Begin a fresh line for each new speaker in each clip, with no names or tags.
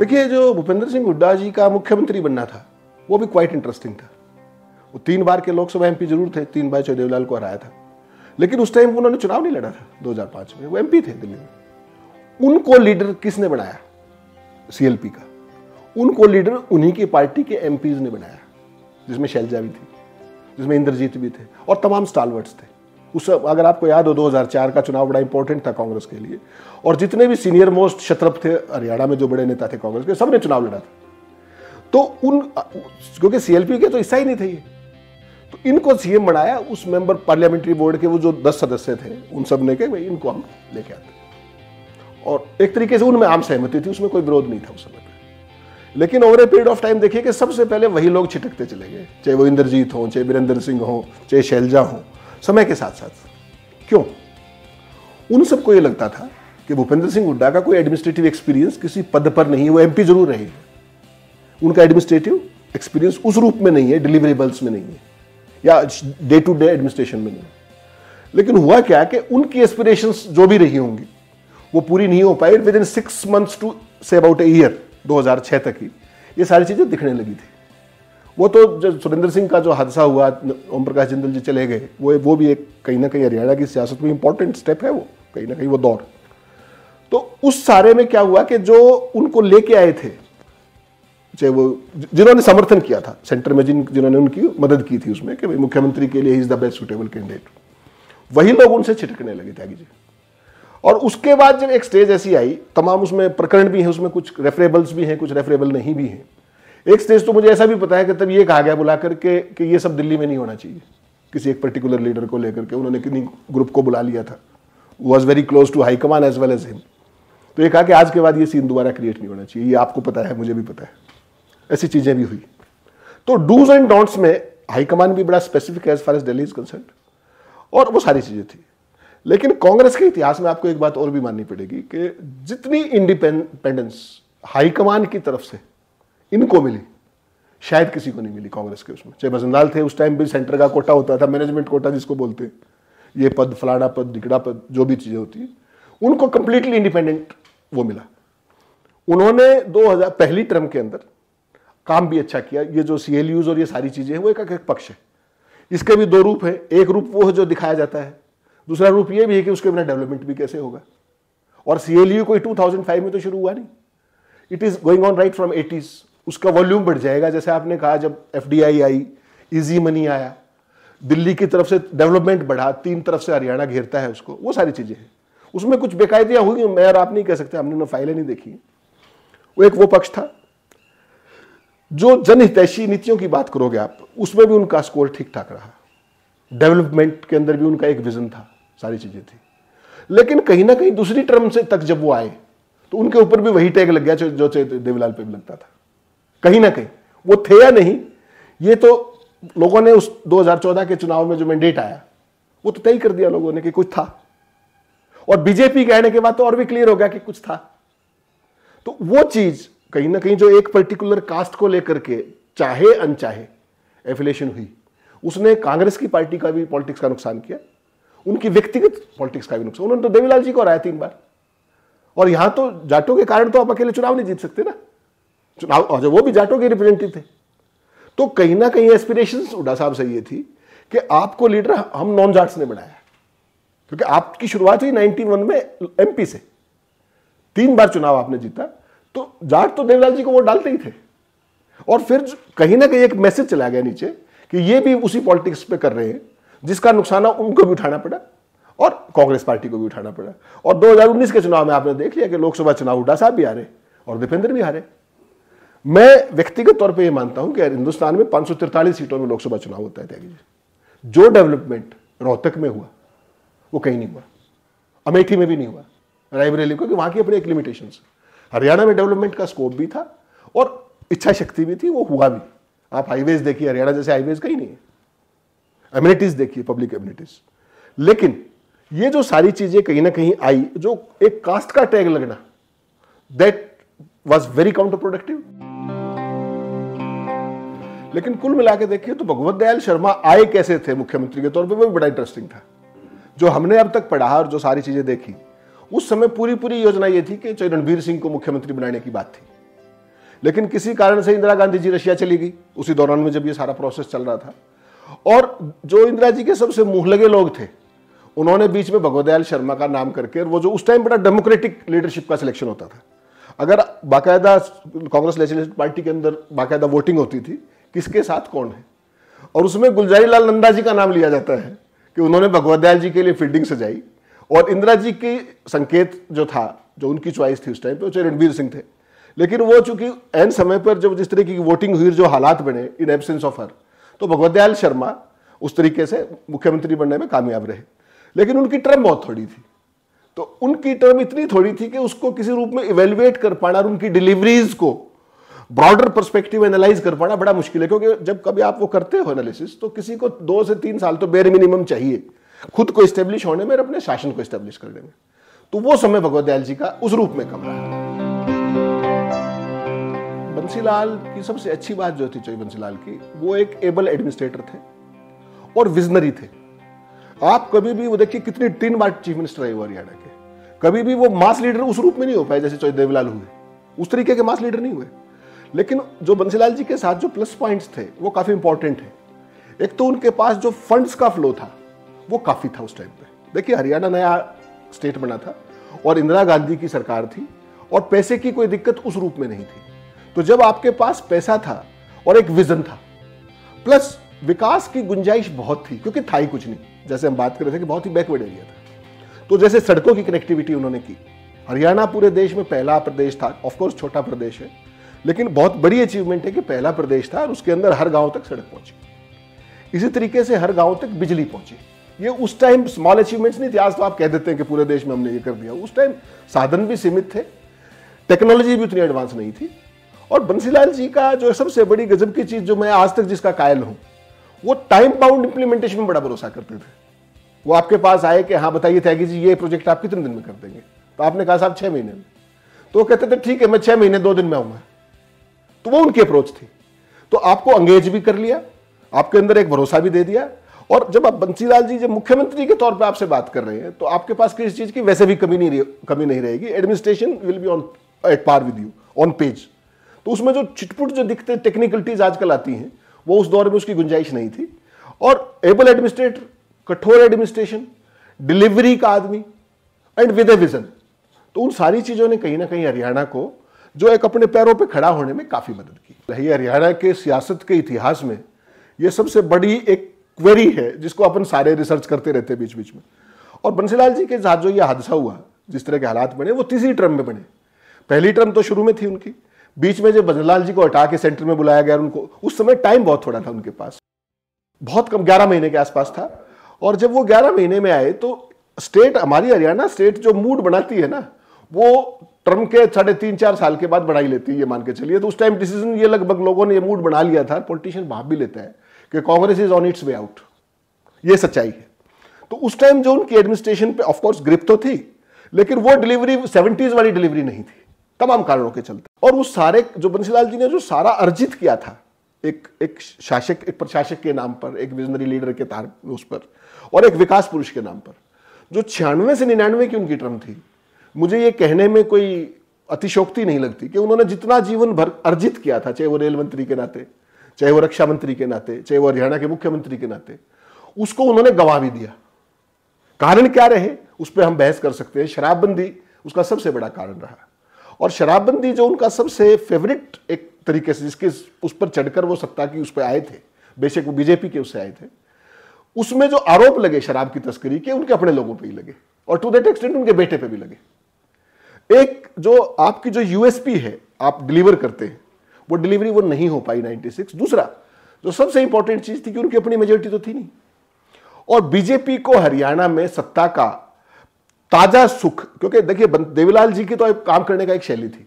देखिए जो भूपेंद्र सिंह हुड्डा जी का मुख्यमंत्री बनना था वो भी क्वाइट इंटरेस्टिंग था वो तीन बार के लोकसभा एमपी जरूर थे तीन बार चौधरी को हराया था लेकिन उस टाइम उन्होंने चुनाव नहीं लड़ा था 2005 में वो एमपी थे दिल्ली में उनको लीडर किसने बनाया सीएलपी का उनको लीडर उन्हीं की पार्टी के एमपीज ने बनाया जिसमें शैलजा भी थी जिसमें इंद्रजीत भी थे और तमाम स्टालवर्ट्स थे उस अगर आपको याद हो 2004 का चुनाव बड़ा इंपॉर्टेंट था कांग्रेस के लिए और जितने भी सीनियर मोस्ट शत्रप थे हरियाणा में जो बड़े नेता थे कांग्रेस के सबने चुनाव लड़ा था तो उन क्योंकि सीएलपी के तो हिस्सा ही नहीं थे ये तो इनको सीएम बनाया उस मेंबर पार्लियामेंट्री बोर्ड के वो जो दस सदस्य थे उन सब ने के इनको हम लेके आते और एक तरीके से उनमें आम सहमति थी उसमें कोई विरोध नहीं था उस समय लेकिन over a period of time देखिए कि सबसे पहले वही लोग छिटकते चले गए चाहे वो इंद्रजीत हों चाहे वीरेंद्र सिंह हों चाहे शैलजा हों समय के साथ साथ क्यों उन सबको ये लगता था कि भूपेंद्र सिंह हुड्डा का कोई एडमिनिस्ट्रेटिव एक्सपीरियंस किसी पद पर नहीं है वो एमपी जरूर रहे उनका एडमिनिस्ट्रेटिव एक्सपीरियंस उस रूप में नहीं है डिलीवरेबल्स में नहीं है या डे टू डे एडमिनिस्ट्रेशन में नहीं लेकिन हुआ क्या कि उनकी एस्पिरेशन जो भी रही होंगी वो पूरी नहीं हो पाई within six months to से अबाउट ए ईयर 2006 तक ही ये सारी चीज़ें दिखने लगी थी वो तो जो सुरेंद्र सिंह का जो हादसा हुआ ओम प्रकाश जिंदल जी चले गए वो वो भी एक कहीं ना कहीं हरियाणा की सियासत में इंपॉर्टेंट स्टेप है वो कहीं ना कहीं वो दौर तो उस सारे में क्या हुआ कि जो उनको लेके आए थे चाहे वो जिन्होंने समर्थन किया था सेंटर में जिन जिन्होंने उनकी मदद की थी उसमें कि भाई मुख्यमंत्री के लिए is the best suitable candidate वही लोग उनसे छिटकने लगे त्यागी जी और उसके बाद जब एक स्टेज ऐसी आई तमाम उसमें प्रकरण भी है उसमें कुछ रेफरेबल्स भी हैं कुछ रेफरेबल नहीं भी हैं एक स्टेज तो मुझे ऐसा भी पता है कि तब ये कहा गया बुला करके कि ये सब दिल्ली में नहीं होना चाहिए किसी एक पर्टिकुलर लीडर को लेकर के उन्होंने किन्हीं ग्रुप को बुला लिया था was very close to high command as well as him तो ये कहा कि आज के बाद ये सीन दोबारा क्रिएट नहीं होना चाहिए ये आपको पता है मुझे भी पता है ऐसी चीज़ें भी हुई तो डूज एंड डोंट्स में हाईकमान भी बड़ा स्पेसिफिक है as far as Delhi is concern और वो सारी चीज़ें थी लेकिन कांग्रेस के इतिहास में आपको एक बात और भी माननी पड़ेगी कि जितनी इंडिपेंडेंस हाईकमान की तरफ से इनको मिली शायद किसी को नहीं मिली कांग्रेस के उसमें चाहे भजनलाल थे उस टाइम भी सेंटर का कोटा होता था मैनेजमेंट कोटा जिसको बोलते हैं ये पद फलाना पद ढिकड़ा पद जो भी चीज़ें होती उनको कंप्लीटली इंडिपेंडेंट वो मिला उन्होंने 2000 पहली टर्म के अंदर काम भी अच्छा किया ये जो सी और ये सारी चीज़ें हैं वो एक एक पक्ष है इसके भी दो रूप है एक रूप वो है जो दिखाया जाता है दूसरा रूप ये भी है कि उसके बिना डेवलपमेंट भी कैसे होगा और सी कोई 2005 में तो शुरू हुआ नहीं it is going on right from eighties उसका वॉल्यूम बढ़ जाएगा जैसे आपने कहा जब एफ आई इजी मनी आया दिल्ली की तरफ से डेवलपमेंट बढ़ा तीन तरफ से हरियाणा घेरता है उसको वो सारी चीज़ें हैं उसमें कुछ बेकायदियां हुई मैं और आप नहीं कह सकते हमने ना फाइलें नहीं देखी वो एक वो पक्ष था जो जनहितैषी नीतियों की बात करोगे आप उसमें भी उनका स्कोर ठीक ठाक रहा डेवलपमेंट के अंदर भी उनका एक विजन था सारी चीज़ें थी लेकिन कहीं ना कहीं दूसरी टर्म से तक जब वो आए तो उनके ऊपर भी वही टैग लग गया जो देवीलाल पे भी लगता था कहीं ना कहीं वो थे या नहीं ये तो लोगों ने उस 2014 के चुनाव में जो मैंडेट आया वो तो तय कर दिया लोगों ने कि कुछ था और बीजेपी कहने के बाद तो और भी क्लियर हो गया कि कुछ था तो वो चीज कहीं ना कहीं जो एक पर्टिकुलर कास्ट को लेकर के चाहे अनचाहे एफिलेशन हुई उसने कांग्रेस की पार्टी का भी पॉलिटिक्स का नुकसान किया उनकी व्यक्तिगत पॉलिटिक्स का भी नुकसान उन्होंने तो देवीलाल जी को हराया तीन बार और यहां तो जाटों के कारण तो आप अकेले चुनाव नहीं जीत सकते ना चुनाव और वो भी जाटों के रिप्रेजेंटेटिव थे तो कहीं ना कहीं एस्पिरेशन उडा साहब से ये थी कि आपको लीडर हम नॉन जाट्स ने बनाया क्योंकि आपकी शुरुआत हुई 91 में एमपी से तीन बार चुनाव आपने जीता तो जाट तो देवलाल जी को वोट डालते ही थे और फिर कहीं ना कहीं एक मैसेज चला गया नीचे कि ये भी उसी पॉलिटिक्स पे कर रहे हैं जिसका नुकसान उनको भी उठाना पड़ा और कांग्रेस पार्टी को भी उठाना पड़ा और 2019 के चुनाव में आपने देख लिया कि लोकसभा चुनाव हुडा साहब भी हारे और दीपेंद्र भी हारे मैं व्यक्तिगत तौर पे ये मानता हूं कि हिंदुस्तान में पांच सीटों में लोकसभा चुनाव होता है त्यागी जी जो डेवलपमेंट रोहतक में हुआ वो कहीं नहीं हुआ अमेठी में भी नहीं हुआ रायबरेली क्योंकि वहां की अपने एक लिमिटेशन हरियाणा में डेवलपमेंट का स्कोप भी था और इच्छा शक्ति भी थी वो हुआ भी आप हाईवेज देखिए हरियाणा जैसे हाईवेज कहीं नहीं है एम्यूनिटीज देखिए पब्लिक एम्यूनिटीज लेकिन ये जो सारी चीजें कहीं ना कहीं आई जो एक कास्ट का टैग लगना दैट वॉज वेरी प्रोडक्टिव लेकिन कुल मिला के देखिए तो भगवत दयाल शर्मा आए कैसे थे मुख्यमंत्री के तौर पर वो भी बड़ा इंटरेस्टिंग था जो हमने अब तक पढ़ा और जो सारी चीजें देखी उस समय पूरी पूरी योजना ये थी कि रणबीर सिंह को मुख्यमंत्री बनाने की बात थी लेकिन किसी कारण से इंदिरा गांधी जी रशिया चली गई उसी दौरान में जब ये सारा प्रोसेस चल रहा था और जो इंदिरा जी के सबसे मुंह लगे लोग थे उन्होंने बीच में भगवदयाल शर्मा का नाम करके और वो जो उस टाइम बड़ा डेमोक्रेटिक लीडरशिप का सिलेक्शन होता था अगर बाकायदा कांग्रेस नेशनलिस्ट पार्टी के अंदर बाकायदा वोटिंग होती थी किसके साथ कौन है और उसमें गुलजारी लाल नंदा जी का नाम लिया जाता है कि उन्होंने भगवत दयाल जी के लिए फील्डिंग सजाई और इंदिरा जी की संकेत जो था जो उनकी च्वाइस थी उस टाइम पर वो रणबीर सिंह थे लेकिन वो चूंकि एन समय पर जब जिस तरीके की वोटिंग हुई जो हालात बने इन एबसेंस ऑफ हर तो भगवत दयाल शर्मा उस तरीके से मुख्यमंत्री बनने में कामयाब रहे लेकिन उनकी टर्म बहुत थोड़ी थी तो उनकी टर्म इतनी थोड़ी थी कि उसको किसी रूप में इवेल्युएट कर पाना और उनकी डिलीवरीज को ब्रॉडर परस्पेक्टिव एनालाइज कर पाना बड़ा मुश्किल है क्योंकि जब कभी आप वो करते हो एनालिसिस तो किसी को दो से तीन साल तो बेर मिनिमम चाहिए खुद को स्टेब्लिश होने में और अपने शासन को स्टेब्लिश करने में तो वो समय भगवत दयाल जी का उस रूप में कम रहा बंसीलाल की सबसे अच्छी बात जो थी चौधरी बंसीलाल की वो एक एबल एडमिनिस्ट्रेटर थे और विजनरी थे आप कभी भी वो देखिए कितनी तीन बार चीफ मिनिस्टर रहे हुए हरियाणा के कभी भी वो मास लीडर उस रूप में नहीं हो पाए जैसे चौधरी देवीलाल हुए उस तरीके के मास लीडर नहीं हुए लेकिन जो बंसीलाल जी के साथ जो प्लस पॉइंट्स थे वो काफ़ी इंपॉर्टेंट है एक तो उनके पास जो फंड्स का फ्लो था वो काफ़ी था उस टाइम पे देखिए हरियाणा नया स्टेट बना था और इंदिरा गांधी की सरकार थी और पैसे की कोई दिक्कत उस रूप में नहीं थी तो जब आपके पास पैसा था और एक विजन था प्लस विकास की गुंजाइश बहुत थी क्योंकि था ही कुछ नहीं जैसे हम बात कर रहे थे कि बहुत ही बैकवर्ड एरिया था तो जैसे सड़कों की कनेक्टिविटी उन्होंने की हरियाणा पूरे देश में पहला प्रदेश था ऑफकोर्स छोटा प्रदेश है लेकिन बहुत बड़ी अचीवमेंट है कि पहला प्रदेश था और उसके अंदर हर गांव तक सड़क पहुंची इसी तरीके से हर गांव तक बिजली पहुंची ये उस टाइम स्मॉल अचीवमेंट्स नहीं थी आज तो आप कह देते हैं कि पूरे देश में हमने ये कर दिया उस टाइम साधन भी सीमित थे टेक्नोलॉजी भी उतनी एडवांस नहीं थी और बंसीलाल जी का जो सबसे बड़ी गजब की चीज़ जो मैं आज तक जिसका कायल हूं वो टाइम बाउंड इंप्लीमेंटेशन में बड़ा भरोसा करते थे वो आपके पास आए कि हाँ बताइए थे जी ये प्रोजेक्ट आप कितने दिन में कर देंगे तो आपने कहा साहब छह महीने में तो वो कहते थे ठीक है मैं छह महीने दो दिन में आऊंगा तो वो उनकी अप्रोच थी तो आपको अंगेज भी कर लिया आपके अंदर एक भरोसा भी दे दिया और जब आप बंसीलाल जी जब मुख्यमंत्री के तौर पर आपसे बात कर रहे हैं तो आपके पास किसी चीज़ की वैसे भी कमी नहीं कमी नहीं रहेगी administration will be on at par with you on page तो उसमें जो छिटपुट जो दिखते टेक्निकलिटीज आजकल आती हैं वो उस दौर में उसकी गुंजाइश नहीं थी और एबल एडमिनिस्ट्रेटर कठोर एडमिनिस्ट्रेशन डिलीवरी का आदमी एंड विद ए विजन तो उन सारी चीज़ों ने कहीं ना कहीं हरियाणा को जो एक अपने पैरों पे खड़ा होने में काफ़ी मदद की रही हरियाणा के सियासत के इतिहास में ये सबसे बड़ी एक क्वेरी है जिसको अपन सारे रिसर्च करते रहते बीच बीच में और बंसीलाल जी के साथ जो ये हादसा हुआ जिस तरह के हालात बने वो तीसरी टर्म में बने पहली टर्म तो शुरू में थी उनकी बीच में जब भजनलाल जी को हटा के सेंटर में बुलाया गया उनको उस समय टाइम बहुत थोड़ा था उनके पास बहुत कम ग्यारह महीने के आसपास था और जब वो ग्यारह महीने में आए तो स्टेट हमारी हरियाणा स्टेट जो मूड बनाती है ना वो टर्म के साढ़े तीन चार साल के बाद बनाई लेती है ये मान के चलिए तो उस टाइम डिसीजन ये लगभग लोगों ने ये मूड बना लिया था पॉलिटिशियन भाप भी लेता है कि Congress is on its way out ये सच्चाई है तो उस टाइम जो उनकी एडमिनिस्ट्रेशन पे ऑफकोर्स ग्रिप तो थी लेकिन वो डिलीवरी सेवेंटीज वाली डिलीवरी नहीं थी तमाम कारणों के चलते और उस सारे जो बंसीलाल जी ने जो सारा अर्जित किया था एक एक शासक एक प्रशासक के नाम पर एक विजनरी लीडर के तार उस पर और एक विकास पुरुष के नाम पर जो छियानवे से निन्यानवे की उनकी टर्म थी मुझे ये कहने में कोई अतिशोक्ति नहीं लगती कि उन्होंने जितना जीवन भर अर्जित किया था चाहे वो रेल मंत्री के नाते चाहे वो रक्षा मंत्री के नाते चाहे वो हरियाणा के मुख्यमंत्री के नाते उसको उन्होंने गवाह भी दिया कारण क्या रहे उस पर हम बहस कर सकते हैं शराबबंदी उसका सबसे बड़ा कारण रहा और शराबबंदी जो उनका सबसे फेवरेट एक तरीके से जिसके उस पर चढ़कर वो सत्ता की उस पर आए थे बेशक वो बीजेपी के उससे आए थे उसमें जो आरोप लगे शराब की तस्करी के उनके अपने लोगों पर ही लगे और टू दैट एक्सटेंट उनके बेटे पर भी लगे एक जो आपकी जो यूएसपी है आप डिलीवर करते हैं वो डिलीवरी वो नहीं हो पाई 96 दूसरा जो सबसे इंपॉर्टेंट चीज थी कि उनकी अपनी मेजोरिटी तो थी नहीं और बीजेपी को हरियाणा में सत्ता का ताजा सुख क्योंकि देखिए देवीलाल जी की तो एक काम करने का एक शैली थी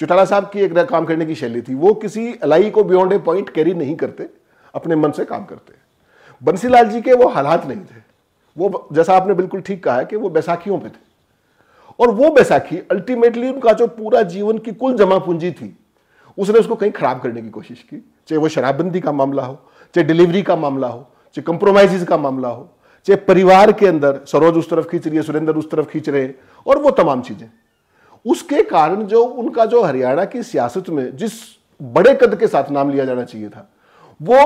चौटाला साहब की एक काम करने की शैली थी वो किसी अलाई को बियॉन्ड ए पॉइंट कैरी नहीं करते अपने मन से काम करते बंसीलाल जी के वो हालात नहीं थे वो जैसा आपने बिल्कुल ठीक कहा है कि वो बैसाखियों पे थे और वो बैसाखी अल्टीमेटली उनका जो पूरा जीवन की कुल जमा पूंजी थी उसने उसको कहीं खराब करने की कोशिश की चाहे वो शराबबंदी का मामला हो चाहे डिलीवरी का मामला हो चाहे कंप्रोमाइज का मामला हो चाहे परिवार के अंदर सरोज उस तरफ खींच रही है सुरेंद्र उस तरफ खींच रहे हैं और वो तमाम चीजें उसके कारण जो उनका जो हरियाणा की सियासत में जिस बड़े कद के साथ नाम लिया जाना चाहिए था वो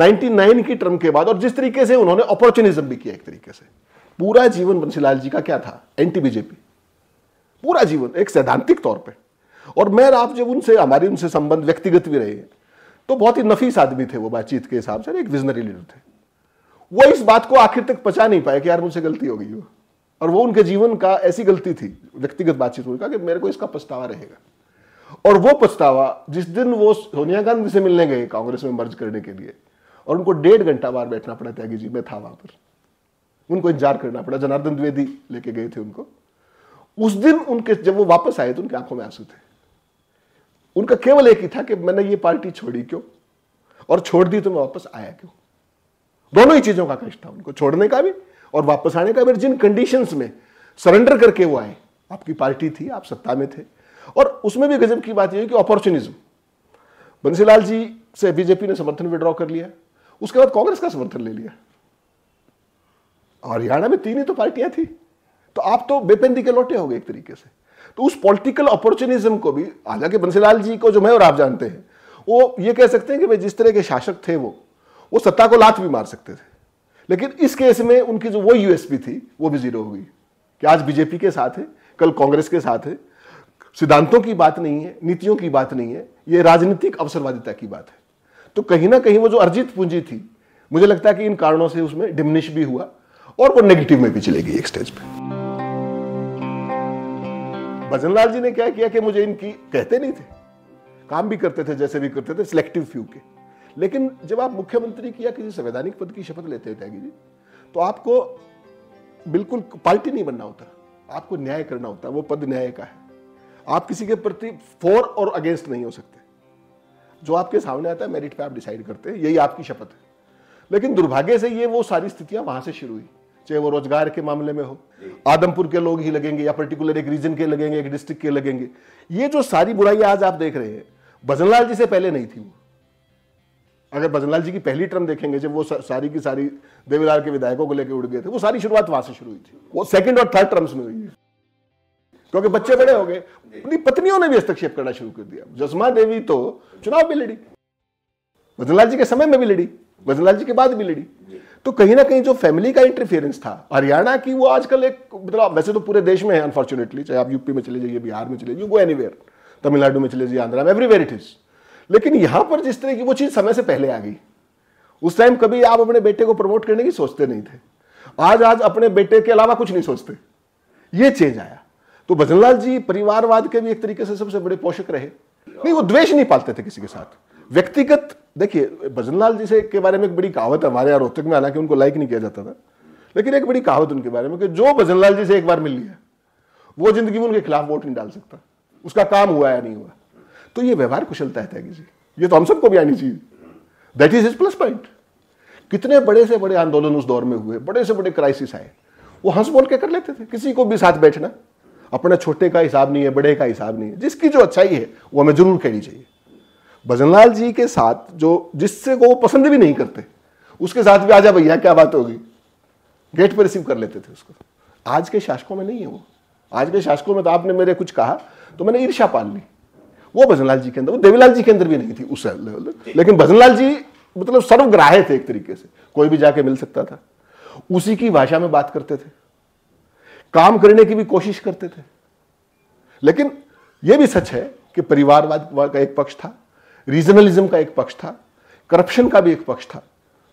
99 की टर्म के बाद और जिस तरीके से उन्होंने अपॉर्चुनिज्म भी किया एक तरीके से पूरा जीवन बंसीलाल जी का क्या था एंटी बीजेपी पूरा जीवन एक सैद्धांतिक तौर पर और मैं आप जब उनसे हमारी उनसे संबंध व्यक्तिगत भी रहे तो बहुत ही नफीस आदमी थे वो बातचीत के हिसाब से एक विजनरी लीडर थे वो इस बात को आखिर तक पचा नहीं पाया कि यार मुझसे गलती हो गई हो और वो उनके जीवन का ऐसी गलती थी व्यक्तिगत बातचीत उनका कि मेरे को इसका पछतावा रहेगा और वो पछतावा जिस दिन वो सोनिया गांधी से मिलने गए कांग्रेस में मर्ज करने के लिए और उनको डेढ़ घंटा बाहर बैठना पड़ा त्यागी जी मैं था वहां पर उनको इंतजार करना पड़ा जनार्दन द्विवेदी लेके गए थे उनको उस दिन उनके जब वो वापस आए तो उनकी आंखों में आंसू थे उनका केवल एक ही था कि मैंने ये पार्टी छोड़ी क्यों और छोड़ दी तो मैं वापस आया क्यों दोनों ही चीजों का कष्ट था उनको छोड़ने का भी और वापस आने का भी जिन कंडीशंस में सरेंडर करके वो आए आपकी पार्टी थी आप सत्ता में थे और उसमें भी गजब की बात यह है कि अपॉर्चुनिज्म बंसीलाल जी से बीजेपी ने समर्थन विड्रॉ कर लिया उसके बाद कांग्रेस का समर्थन ले लिया और हरियाणा में तीन ही तो पार्टियां थी तो आप तो बेपेंदी के लौटे हो गए एक तरीके से तो उस पॉलिटिकल अपॉर्चुनिज्म को भी हालांकि बंसीलाल जी को जो मैं और आप जानते हैं वो ये कह सकते हैं कि भाई जिस तरह के शासक थे वो वो सत्ता को लात भी मार सकते थे लेकिन इस केस में उनकी जो वो यूएसपी थी वो भी जीरो हो गई कि आज बीजेपी के साथ है कल कांग्रेस के साथ है सिद्धांतों की बात नहीं है नीतियों की बात नहीं है ये राजनीतिक अवसरवादिता की बात है तो कहीं ना कहीं वो जो अर्जित पूंजी थी मुझे लगता है कि इन कारणों से उसमें डिमिनिश भी हुआ और वो नेगेटिव में भी चलेगी एक स्टेज पे भजनलाल जी ने क्या किया कि मुझे इनकी कहते नहीं थे काम भी करते थे जैसे भी करते थे सिलेक्टिव फ्यू के लेकिन जब आप मुख्यमंत्री की या किसी संवैधानिक पद की शपथ लेते हो त्यागी जी तो आपको बिल्कुल पार्टी नहीं बनना होता आपको न्याय करना होता है वो पद न्याय का है आप किसी के प्रति फॉर और अगेंस्ट नहीं हो सकते जो आपके सामने आता है मेरिट पे आप डिसाइड करते हैं यही आपकी शपथ है लेकिन दुर्भाग्य से ये वो सारी स्थितियां वहां से शुरू हुई चाहे वो रोजगार के मामले में हो आदमपुर के लोग ही लगेंगे या पर्टिकुलर एक रीजन के लगेंगे एक डिस्ट्रिक्ट के लगेंगे ये जो सारी बुराई आज आप देख रहे हैं भजनलाल जी से पहले नहीं थी वो अगर भजनलाल जी की पहली टर्म देखेंगे जब वो सारी की सारी देवीलाल के विधायकों को लेकर उड़ गए थे वो सारी शुरुआत वहां से शुरू हुई थी वो सेकंड और थर्ड टर्म्स में हुई क्योंकि बच्चे बड़े हो गए अपनी पत्नियों ने भी हस्तक्षेप करना शुरू कर दिया जसमा देवी तो चुनाव भी लड़ी भजनलाल जी के समय में भी लड़ी भजनलाल जी के बाद भी लड़ी तो कहीं ना कहीं जो फैमिली का इंटरफेरेंस था हरियाणा की वो आजकल एक मतलब वैसे तो पूरे देश में है अनफॉर्चुनेटली चाहे आप यूपी में चले जाइए बिहार में चले जाइए गो एनीवेयर तमिलनाडु में चले जाइए आंध्रा में एवरीवेयर इट इज़ लेकिन यहां पर जिस तरह की वो चीज समय से पहले आ गई उस टाइम कभी आप अपने बेटे को प्रमोट करने की सोचते नहीं थे आज आज अपने बेटे के अलावा कुछ नहीं सोचते ये चेंज आया तो भजनलाल जी परिवारवाद के भी एक तरीके से सबसे बड़े पोषक रहे नहीं वो द्वेष नहीं पालते थे किसी के साथ व्यक्तिगत देखिए भजनलाल जी से के बारे में एक बड़ी कहावत है हमारे यहाँ रोहतक में हालांकि उनको लाइक नहीं किया जाता था लेकिन एक बड़ी कहावत उनके बारे में कि जो भजनलाल जी से एक बार मिल लिया वो जिंदगी में उनके खिलाफ वोट नहीं डाल सकता उसका काम हुआ या नहीं हुआ तो ये व्यवहार कुशलता है त्यागी जी ये तो हम सबको भी आनी चाहिए that is is plus point कितने बड़े से बड़े आंदोलन उस दौर में हुए बड़े से बड़े क्राइसिस आए वो हंस बोल के कर लेते थे किसी को भी साथ बैठना अपने छोटे का हिसाब नहीं है बड़े का हिसाब नहीं है जिसकी जो अच्छाई है वो हमें जरूर कहनी चाहिए भजनलाल जी के साथ जो जिससे को वो पसंद भी नहीं करते उसके साथ भी आजा भैया क्या बात होगी गेट पर रिसीव कर लेते थे उसको आज के शासकों में नहीं है वो आज के शासकों में तो आपने मेरे कुछ कहा तो मैंने ईर्षा पाल ली वो भजनलाल जी के अंदर वो देवीलाल जी के अंदर भी नहीं थी उस लेवल लेकिन भजनलाल जी मतलब सर्वग्राह्य थे एक तरीके से कोई भी जाके मिल सकता था उसी की भाषा में बात करते थे काम करने की भी कोशिश करते थे लेकिन यह भी सच है कि परिवारवाद का एक पक्ष था रीजनलिज्म का एक पक्ष था करप्शन का भी एक पक्ष था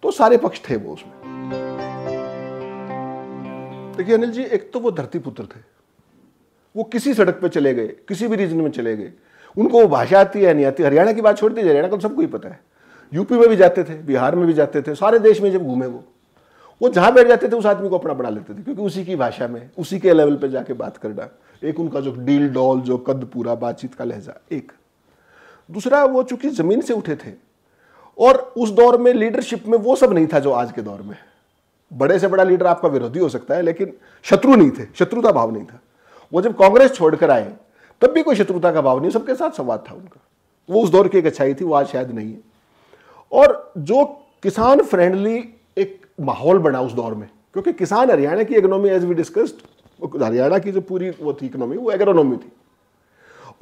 तो सारे पक्ष थे वो उसमें देखिए अनिल जी एक तो वो धरती पुत्र थे वो किसी सड़क पे चले गए किसी भी रीजन में चले गए उनको वो भाषा आती है नहीं आती हरियाणा की बात छोड़ दीजिए हरियाणा को तो सबको ही पता है यूपी में भी जाते थे बिहार में भी जाते थे सारे देश में जब घूमे वो वो जहाँ बैठ जाते थे उस आदमी को अपना बना लेते थे क्योंकि उसी की भाषा में उसी के लेवल पर जाके बात करना एक उनका जो डील डॉल जो कद पूरा बातचीत का लहजा एक दूसरा वो चूंकि ज़मीन से उठे थे और उस दौर में लीडरशिप में वो सब नहीं था जो आज के दौर में बड़े से बड़ा लीडर आपका विरोधी हो सकता है लेकिन शत्रु नहीं थे शत्रुता भाव नहीं था वो जब कांग्रेस छोड़कर आए तब भी कोई शत्रुता का भाव नहीं सबके साथ संवाद था उनका वो उस दौर की एक अच्छाई थी वो आज शायद नहीं है और जो किसान फ्रेंडली एक माहौल बना उस दौर में क्योंकि किसान हरियाणा की economy as we discussed Haryana की जो पूरी वो थी इकोनॉमी वो एग्रोनॉमी थी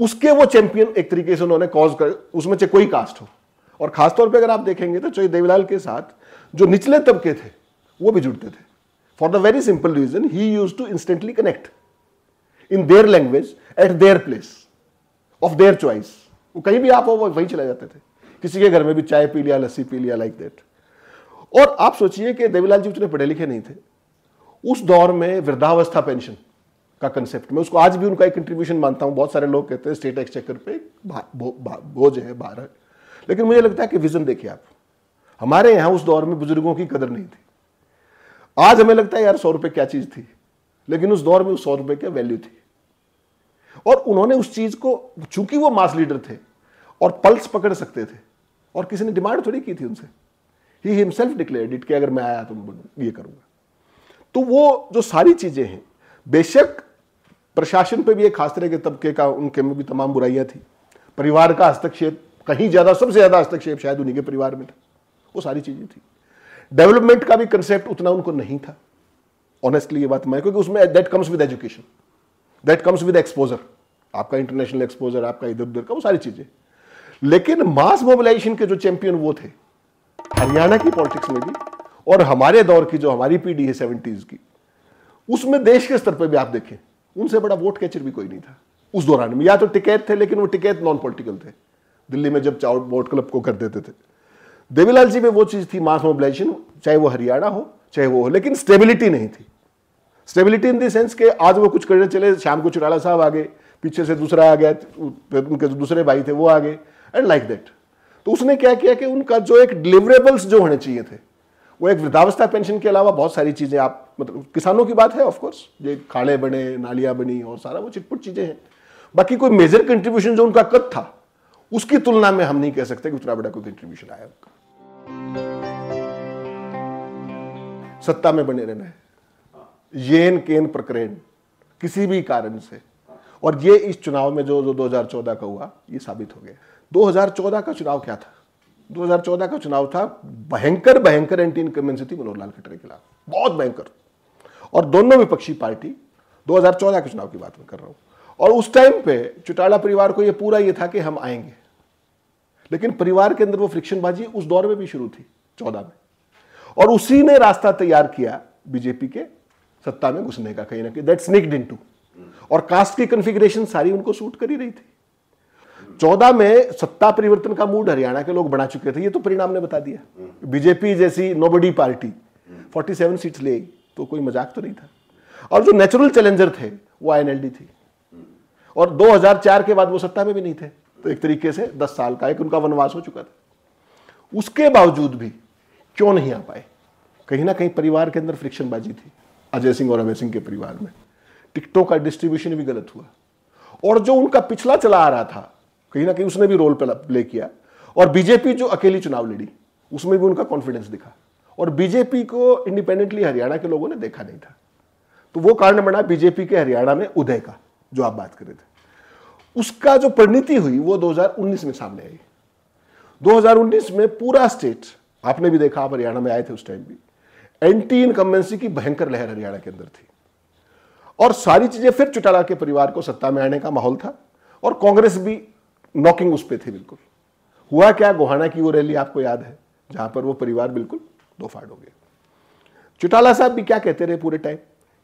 उसके वो चैंपियन एक तरीके से उन्होंने कॉज कर उसमें चाहे कोई कास्ट हो और खासतौर पर अगर आप देखेंगे तो चाहे देवीलाल के साथ जो निचले तबके थे वो भी जुड़ते थे for the very simple reason he use to instantly connect in their language at their place of their choice वो कहीं भी आप हो वहीं चले जाते थे किसी के घर में भी चाय पी लिया लस्सी पी लिया लाइक like दैट और आप सोचिए कि देवीलाल जी उतने पढ़े लिखे नहीं थे उस दौर में वृद्धावस्था पेंशन का कंसेप्ट मैं उसको आज भी उनका एक कंट्रीब्यूशन मानता हूं बहुत सारे लोग कहते हैं स्टेट एक्सचेकर पे बोझ है भार है लेकिन मुझे लगता है कि विजन देखिए आप हमारे यहां उस दौर में बुजुर्गों की कदर नहीं थी आज हमें लगता है यार सौ रुपए क्या चीज़ थी लेकिन उस दौर में उस सौ रुपए क्या वैल्यू थी और उन्होंने उस चीज़ को चूंकि वो मास लीडर थे और पल्स पकड़ सकते थे और किसी ने डिमांड थोड़ी की थी उनसे ही हिमसेल्फ डिक्लेयर इट के अगर मैं आया तो ये करूंगा तो वो जो सारी चीज़ें हैं बेशक प्रशासन पे भी एक खास तरह के तबके का उनके में भी तमाम बुराइयां थी परिवार का हस्तक्षेप कहीं ज़्यादा सबसे ज़्यादा हस्तक्षेप शायद उन्हीं के परिवार में था वो सारी चीज़ें थी डेवलपमेंट का भी कंसेप्ट उतना उनको नहीं था ऑनेस्टली ये बात मैं क्योंकि उसमें that comes with education that comes with exposure आपका इंटरनेशनल एक्सपोजर आपका इधर उधर का वो सारी चीजें लेकिन मास मोबिलाइजेशन के जो चैंपियन वो थे हरियाणा की पॉलिटिक्स में भी और हमारे दौर की जो हमारी पीढ़ी है सेवेंटीज की उसमें देश के स्तर पर भी आप देखें उनसे बड़ा वोट कैचर भी कोई नहीं था उस दौरान में या तो टिकैत थे लेकिन वो टिकैत नॉन पॉलिटिकल थे दिल्ली में जब चाउट वोट क्लब को कर देते थे देवीलाल जी में वो चीज़ थी मास मोबिलाइजेशन चाहे वो हरियाणा हो चाहे वो हो लेकिन स्टेबिलिटी नहीं थी स्टेबिलिटी इन द सेंस के आज वो कुछ करने चले शाम को चुराला साहब आ गए पीछे से दूसरा आ गया उनके जो दूसरे भाई थे वो आ गए एंड लाइक दैट तो उसने क्या किया कि उनका जो एक डिलीवरेबल्स जो होने चाहिए थे वो एक वृद्धावस्था पेंशन के अलावा बहुत सारी चीज़ें आप मतलब किसानों की बात है ऑफकोर्स ये खाड़े बने नालियाँ बनी और सारा वो चिटपुट चीज़ें हैं बाकी कोई मेजर कंट्रीब्यूशन जो उनका कद था उसकी तुलना में हम नहीं कह सकते कि उतना बड़ा कोई कंट्रीब्यूशन आया उनका सत्ता में बने रहना है येन केन प्रकरण किसी भी कारण से और ये इस चुनाव में जो जो 2014 का हुआ ये साबित हो गया 2014 का चुनाव क्या था 2014 का चुनाव था भयंकर भयंकर एंटी इनकमेंसी थी मनोहर लाल खट्टर के खिलाफ बहुत भयंकर और दोनों विपक्षी पार्टी 2014 के चुनाव की बात में कर रहा हूं और उस टाइम पे चुटाला परिवार को ये पूरा ये था कि हम आएंगे लेकिन परिवार के अंदर वो फ्रिक्शनबाजी उस दौर में भी शुरू थी चौदह में और उसी ने रास्ता तैयार किया बीजेपी के सत्ता में घुसने का कहीं ना कहीं दैट स्निक्ड इन और कास्ट की कन्फिग्रेशन सारी उनको सूट कर ही रही थी चौदह में सत्ता परिवर्तन का मूड हरियाणा के लोग बना चुके थे ये तो परिणाम ने बता दिया बीजेपी जैसी नोबडी पार्टी 47 सीट्स ले तो कोई मजाक तो नहीं था और जो नेचुरल चैलेंजर थे वो आईएनएलडी थी और 2004 के बाद वो सत्ता में भी नहीं थे तो एक तरीके से 10 साल का एक उनका वनवास हो चुका था उसके बावजूद भी क्यों नहीं आ पाए कहीं ना कहीं परिवार के अंदर फ्रिक्शनबाजी थी अजय सिंह और अमय सिंह के परिवार में टिकटों का डिस्ट्रीब्यूशन भी गलत हुआ और जो उनका पिछला चला आ रहा था कहीं ना कहीं उसने भी रोल प्ले किया और बीजेपी जो अकेली चुनाव लड़ी उसमें भी उनका कॉन्फिडेंस दिखा और बीजेपी को इंडिपेंडेंटली हरियाणा के लोगों ने देखा नहीं था तो वो कारण बना बीजेपी के हरियाणा में उदय का जो आप बात कर रहे थे उसका जो परिणति हुई वो 2019 में सामने आई 2019 में पूरा स्टेट आपने भी देखा आप हरियाणा में आए थे उस टाइम भी एंटी इनकम्बेंसी की भयंकर लहर हरियाणा के अंदर थी और सारी चीजें फिर चुटाला के परिवार को सत्ता में आने का माहौल था और कांग्रेस भी नॉकिंग उस पर थी बिल्कुल हुआ क्या गोहाना की वो रैली आपको याद है जहां पर वो परिवार बिल्कुल दो फाड़ हो गया चुटाला साहब भी क्या कहते रहे पूरे टाइम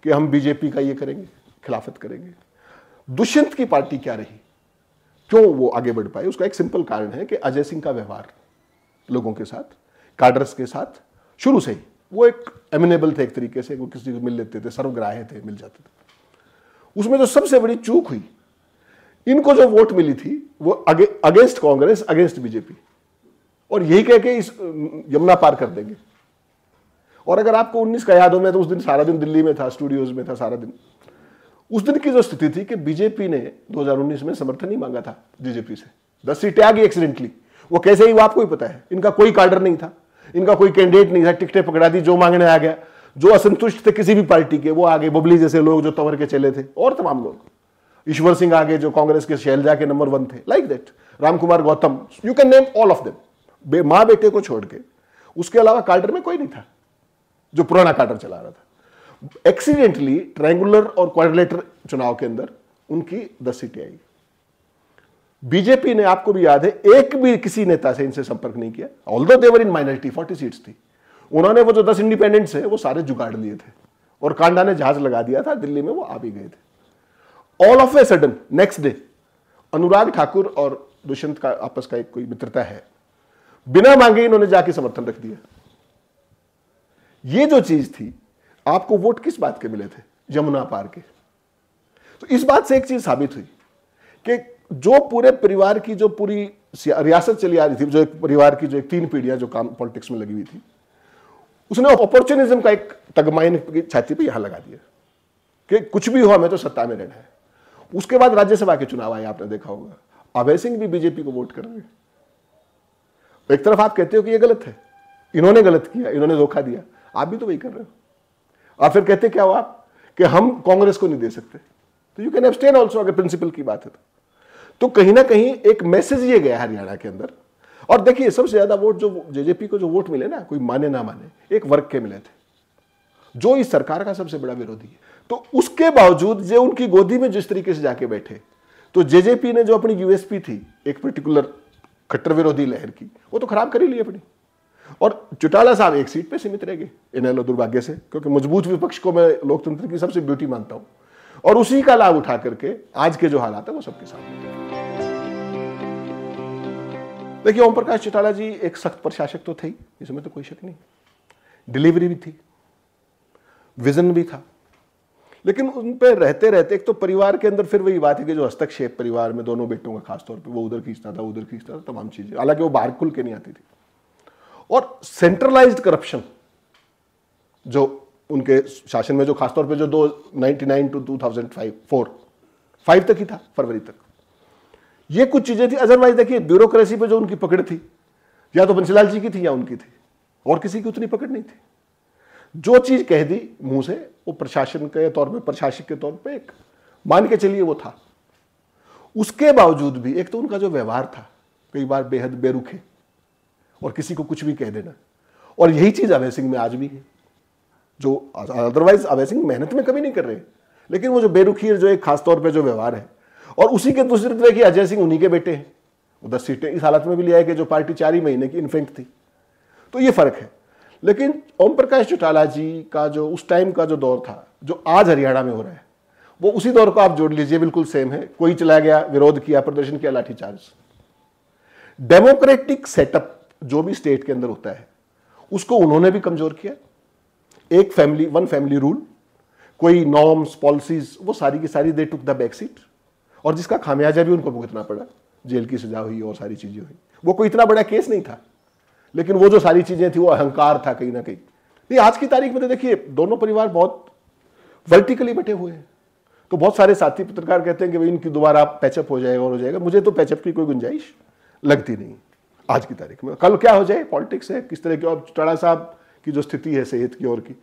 कि हम बीजेपी का ये करेंगे खिलाफत करेंगे दुष्यंत की पार्टी क्या रही क्यों वो आगे बढ़ पाए उसका एक सिंपल कारण है कि अजय सिंह का व्यवहार लोगों के साथ कार्डर्स के साथ शुरू से ही वो एक एमिनेबल थे एक तरीके से वो किसी को मिल लेते थे सर्वग्राह्य थे मिल जाते थे उसमें जो सबसे बड़ी चूक हुई इनको जो वोट मिली थी वो अगे, अगेंस्ट कांग्रेस अगेंस्ट बीजेपी और यही कह के इस यमुना पार कर देंगे और अगर आपको उन्नीस का याद हो मैं तो उस दिन सारा दिन दिल्ली में था स्टूडियोज में था सारा दिन उस दिन की जो स्थिति थी कि बीजेपी ने 2019 में समर्थन ही मांगा था बीजेपी से दस सीटें आ गई एक्सीडेंटली वो कैसे ही वो आपको ही पता है इनका कोई कार्डर नहीं था इनका कोई कैंडिडेट नहीं था टिकटें पकड़ा दी जो मांगने आ गया जो असंतुष्ट थे किसी भी पार्टी के वो आ गए बबली जैसे लोग जो तंवर के चले थे और तमाम लोग ईश्वर सिंह आगे जो कांग्रेस के शैलजा के नंबर वन थे like that Ram Kumar Gautam you can name all of them माँ बेटे को छोड़ के उसके अलावा कार्डर में कोई नहीं था जो पुराना कार्डर चला रहा था एक्सीडेंटली ट्रायंगुलर और क्वारलेटर चुनाव के अंदर उनकी दस सीटें आई बीजेपी ने आपको भी याद है एक भी किसी नेता से इनसे संपर्क नहीं किया although they were in minority forty seats थी उन्होंने वो जो दस इंडिपेंडेंट्स है वो सारे जुगाड़ लिए थे और कांडा ने जहाज लगा दिया था दिल्ली में वो आ भी गए थे all of a sudden next day Anurag Thakur और दुष्यंत का आपस का एक कोई मित्रता है बिना मांगे इन्होंने जाके समर्थन रख दिया ये जो चीज थी आपको वोट किस बात के मिले थे यमुना पार के तो इस बात से एक चीज साबित हुई कि जो पूरे परिवार की जो पूरी रियासत चली आ रही थी जो एक परिवार की जो एक तीन पीढ़ियां जो काम पॉलिटिक्स में लगी हुई थी उसने अपॉर्चुनिज्म का एक तगमाइन की छाती पे यहां लगा दिया कि कुछ भी हो हमें तो सत्ता में रहना है उसके बाद राज्यसभा के चुनाव आए आपने देखा होगा अभय सिंह भी बीजेपी को वोट कर रहे तो एक तरफ आप कहते हो कि ये गलत है इन्होंने गलत किया इन्होंने धोखा दिया आप भी तो वही कर रहे हो और फिर कहते क्या हो आप कि हम कांग्रेस को नहीं दे सकते तो यू कैन एब्सटेन ऑल्सो अगर प्रिंसिपल की बात है तो तो कहीं ना कहीं एक मैसेज ये गया हरियाणा के अंदर और देखिए सबसे ज्यादा वोट जो जेजेपी को जो वोट मिले ना कोई माने ना माने एक वर्ग के मिले थे जो इस सरकार का सबसे बड़ा विरोधी है तो उसके बावजूद जो उनकी गोदी में जिस तरीके से जाके बैठे तो जेजेपी ने जो अपनी यूएसपी थी एक पर्टिकुलर खट्टर विरोधी लहर की वो तो खराब कर ही ली अपनी और चौटाला साहब एक सीट पे सीमित रह गए इन्हें दुर्भाग्य से क्योंकि मजबूत विपक्ष को मैं लोकतंत्र की सबसे ब्यूटी मानता हूं और उसी का लाभ उठा करके आज के जो हालात है वो सबके सामने देखिए ओम प्रकाश चौटाला जी एक सख्त प्रशासक तो थे इसमें तो कोई शक नहीं डिलीवरी भी थी विजन भी था लेकिन उन पर रहते रहते एक तो परिवार के अंदर फिर वही बात है कि जो हस्तक्षेप परिवार में दोनों बेटों का खासतौर पर वो उधर खींचता था उधर खींचता था तमाम चीज़ें हालांकि वो बाहर खुल के नहीं आती थी और सेंट्रलाइज्ड करप्शन जो उनके शासन में जो खासतौर पर जो दो ninety nine to two thousand five four five तक ही था फरवरी तक ये कुछ चीजें थी अदरवाइज देखिए ब्यूरोक्रेसी पे जो उनकी पकड़ थी या तो बंसीलाल जी की थी या उनकी थी और किसी की उतनी पकड़ नहीं थी जो चीज कह दी मुंह से वो प्रशासन के तौर पर प्रशासक के तौर पर एक मान के चलिए वो था उसके बावजूद भी एक तो उनका जो व्यवहार था कई बार बेहद बेरुखे और किसी को कुछ भी कह देना और यही चीज अभय सिंह में आज भी है जो अदरवाइज अभय सिंह मेहनत में कभी नहीं कर रहे लेकिन वो जो बेरुखी जो एक खासतौर पर जो व्यवहार है और उसी के दूसरे तरह की अजय सिंह उन्हीं के बेटे हैं दस सीटें इस हालत में भी लिया है कि जो पार्टी चार ही महीने की इन्फेंट थी तो ये फर्क है लेकिन ओम प्रकाश चौटाला जी का जो उस टाइम का जो दौर था जो आज हरियाणा में हो रहा है वो उसी दौर को आप जोड़ लीजिए बिल्कुल सेम है कोई चला गया विरोध किया प्रदर्शन किया लाठीचार्ज डेमोक्रेटिक सेटअप जो भी स्टेट के अंदर होता है उसको उन्होंने भी कमजोर किया एक फैमिली वन फैमिली रूल कोई नॉर्म्स पॉलिसीज वो सारी की सारी they took the back seat और जिसका खामियाजा भी उनको भुगतना पड़ा जेल की सजा हुई और सारी चीज़ें हुई वो कोई इतना बड़ा केस नहीं था लेकिन वो जो सारी चीज़ें थी वो अहंकार था कहीं ना कहीं नहीं आज की तारीख में तो देखिए दोनों परिवार बहुत वर्टिकली बटे हुए हैं तो बहुत सारे साथी पत्रकार कहते हैं कि भाई इनकी दोबारा पैचअप हो जाएगा और हो जाएगा मुझे तो पैचअप की कोई गुंजाइश लगती नहीं आज की तारीख में कल क्या हो जाए पॉलिटिक्स है किस तरह की और टाड़ा साहब की जो स्थिति है सेहत की और की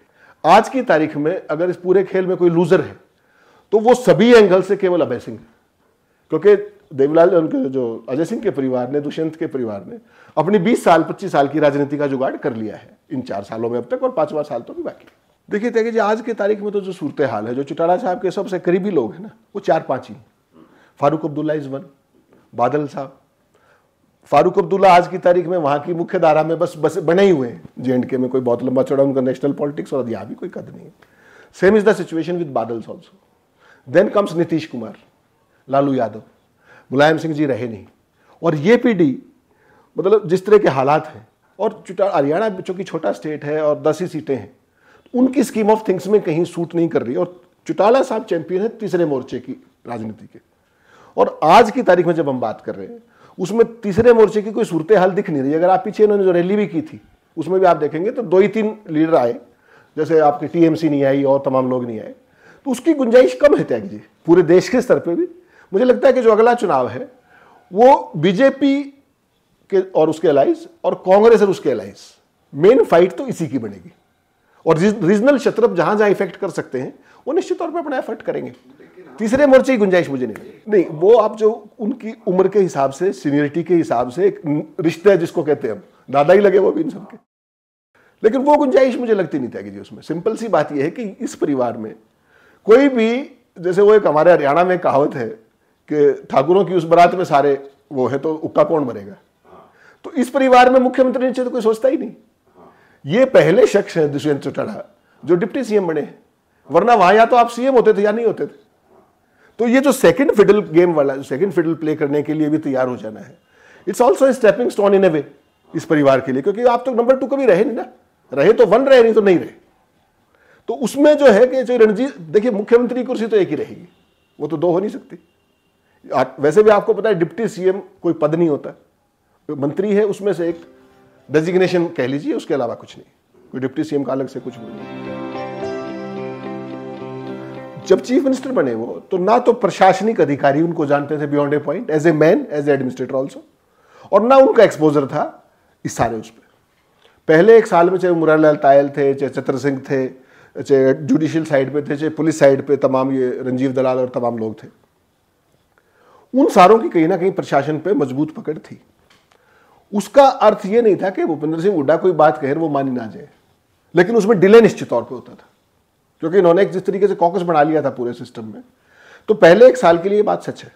आज की तारीख में अगर इस पूरे खेल में कोई लूजर है तो वो सभी एंगल से केवल अभय सिंह है क्योंकि देवीलाल उनके जो अजय सिंह के परिवार ने दुष्यंत के परिवार ने अपनी 20 साल 25 साल की राजनीति का जुगाड़ कर लिया है इन चार सालों में अब तक और पांचवा साल तो भी बाकी देखिए त्यागी जी आज की तारीख में तो जो सूरत हाल है जो चुटाला साहब के सबसे करीबी लोग हैं ना वो चार पाँच ही फारूक अब्दुल्ला इज वन बादल साहब फारूक अब्दुल्ला आज की तारीख में वहाँ की मुख्य धारा में बस बस बने ही हुए हैं जे के में कोई बहुत लंबा चौड़ा उनका नेशनल पॉलिटिक्स और यहाँ भी कोई कद नहीं है same is the situation with Badals also then comes Nitish Kumar Lalu Yadav Mulayam Singh ji रहे नहीं और ये पीढ़ी मतलब जिस तरह के हालात हैं और चुटा हरियाणा चूंकि छोटा स्टेट है और दस ही सीटें हैं उनकी स्कीम ऑफ थिंग्स में कहीं सूट नहीं कर रही और चुटाला साहब चैंपियन है तीसरे मोर्चे की राजनीति के और आज की तारीख में जब हम बात कर रहे हैं उसमें तीसरे मोर्चे की कोई सूरत हाल दिख नहीं रही अगर आप पीछे इन्होंने जो रैली भी की थी उसमें भी आप देखेंगे तो दो ही तीन लीडर आए जैसे आपके टीएमसी नहीं आई और तमाम लोग नहीं आए तो उसकी गुंजाइश कम है त्याग जी पूरे देश के स्तर पर भी मुझे लगता है कि जो अगला चुनाव है वो बीजेपी के और उसके अलाइज और कांग्रेस और उसके अलाइज मेन फाइट तो इसी की बनेगी और रीजनल क्षेत्र जहां जहां इफेक्ट कर सकते हैं वो निश्चित तौर पर अपना एफर्ट करेंगे तीसरे मोर्चे की गुंजाइश मुझे नहीं नहीं वो आप जो उनकी उम्र के हिसाब से सीनियरिटी के हिसाब से एक रिश्ता है जिसको कहते हैं हम दादा ही लगे वो भी इन सबके लेकिन वो गुंजाइश मुझे लगती नहीं त्यागी जी उसमें सिंपल सी बात यह है कि इस परिवार में कोई भी जैसे वो एक हमारे हरियाणा में कहावत है कि ठाकुरों की उस बरात में सारे वो है तो उक्का कौन बनेगा तो इस परिवार में मुख्यमंत्री नीचे तो कोई सोचता ही नहीं ये पहले शख्स हैं दुष्यंत चौटाला जो डिप्टी सीएम बने वरना वहां या तो आप सीएम होते थे या नहीं होते थे तो ये जो सेकंड फिडल गेम वाला सेकंड फिडल प्ले करने के लिए भी तैयार हो जाना है it's also stepping stone in a way इस परिवार के लिए क्योंकि आप तो नंबर टू कभी रहे नहीं ना रहे तो वन रहे नहीं तो नहीं रहे तो उसमें जो है कि जो रणजीत देखिए मुख्यमंत्री कुर्सी तो एक ही रहेगी वो तो दो हो नहीं सकती वैसे भी आपको पता है डिप्टी सीएम कोई पद नहीं होता मंत्री है उसमें से एक डेजिग्नेशन कह लीजिए उसके अलावा कुछ नहीं कोई डिप्टी सीएम का अलग से कुछ नहीं जब चीफ मिनिस्टर बने वो तो ना तो प्रशासनिक अधिकारी उनको जानते थे beyond a point as a man as administrator also और ना उनका एक्सपोजर था इस सारे उस पर पहले एक साल में चाहे मुरारीलाल तायल थे चाहे चतर सिंह थे चाहे जुडिशियल साइड पे थे चाहे पुलिस साइड पे तमाम ये रंजीव दलाल और तमाम लोग थे उन सारों की कहीं ना कहीं प्रशासन पे मजबूत पकड़ थी उसका अर्थ यह नहीं था कि भूपेंद्र सिंह हुड्डा कोई बात कहे वो मानी ना जाए लेकिन उसमें डिले निश्चित तौर पर होता था क्योंकि इन्होंने एक जिस तरीके से कॉकस बना लिया था पूरे सिस्टम में तो पहले एक साल के लिए बात सच है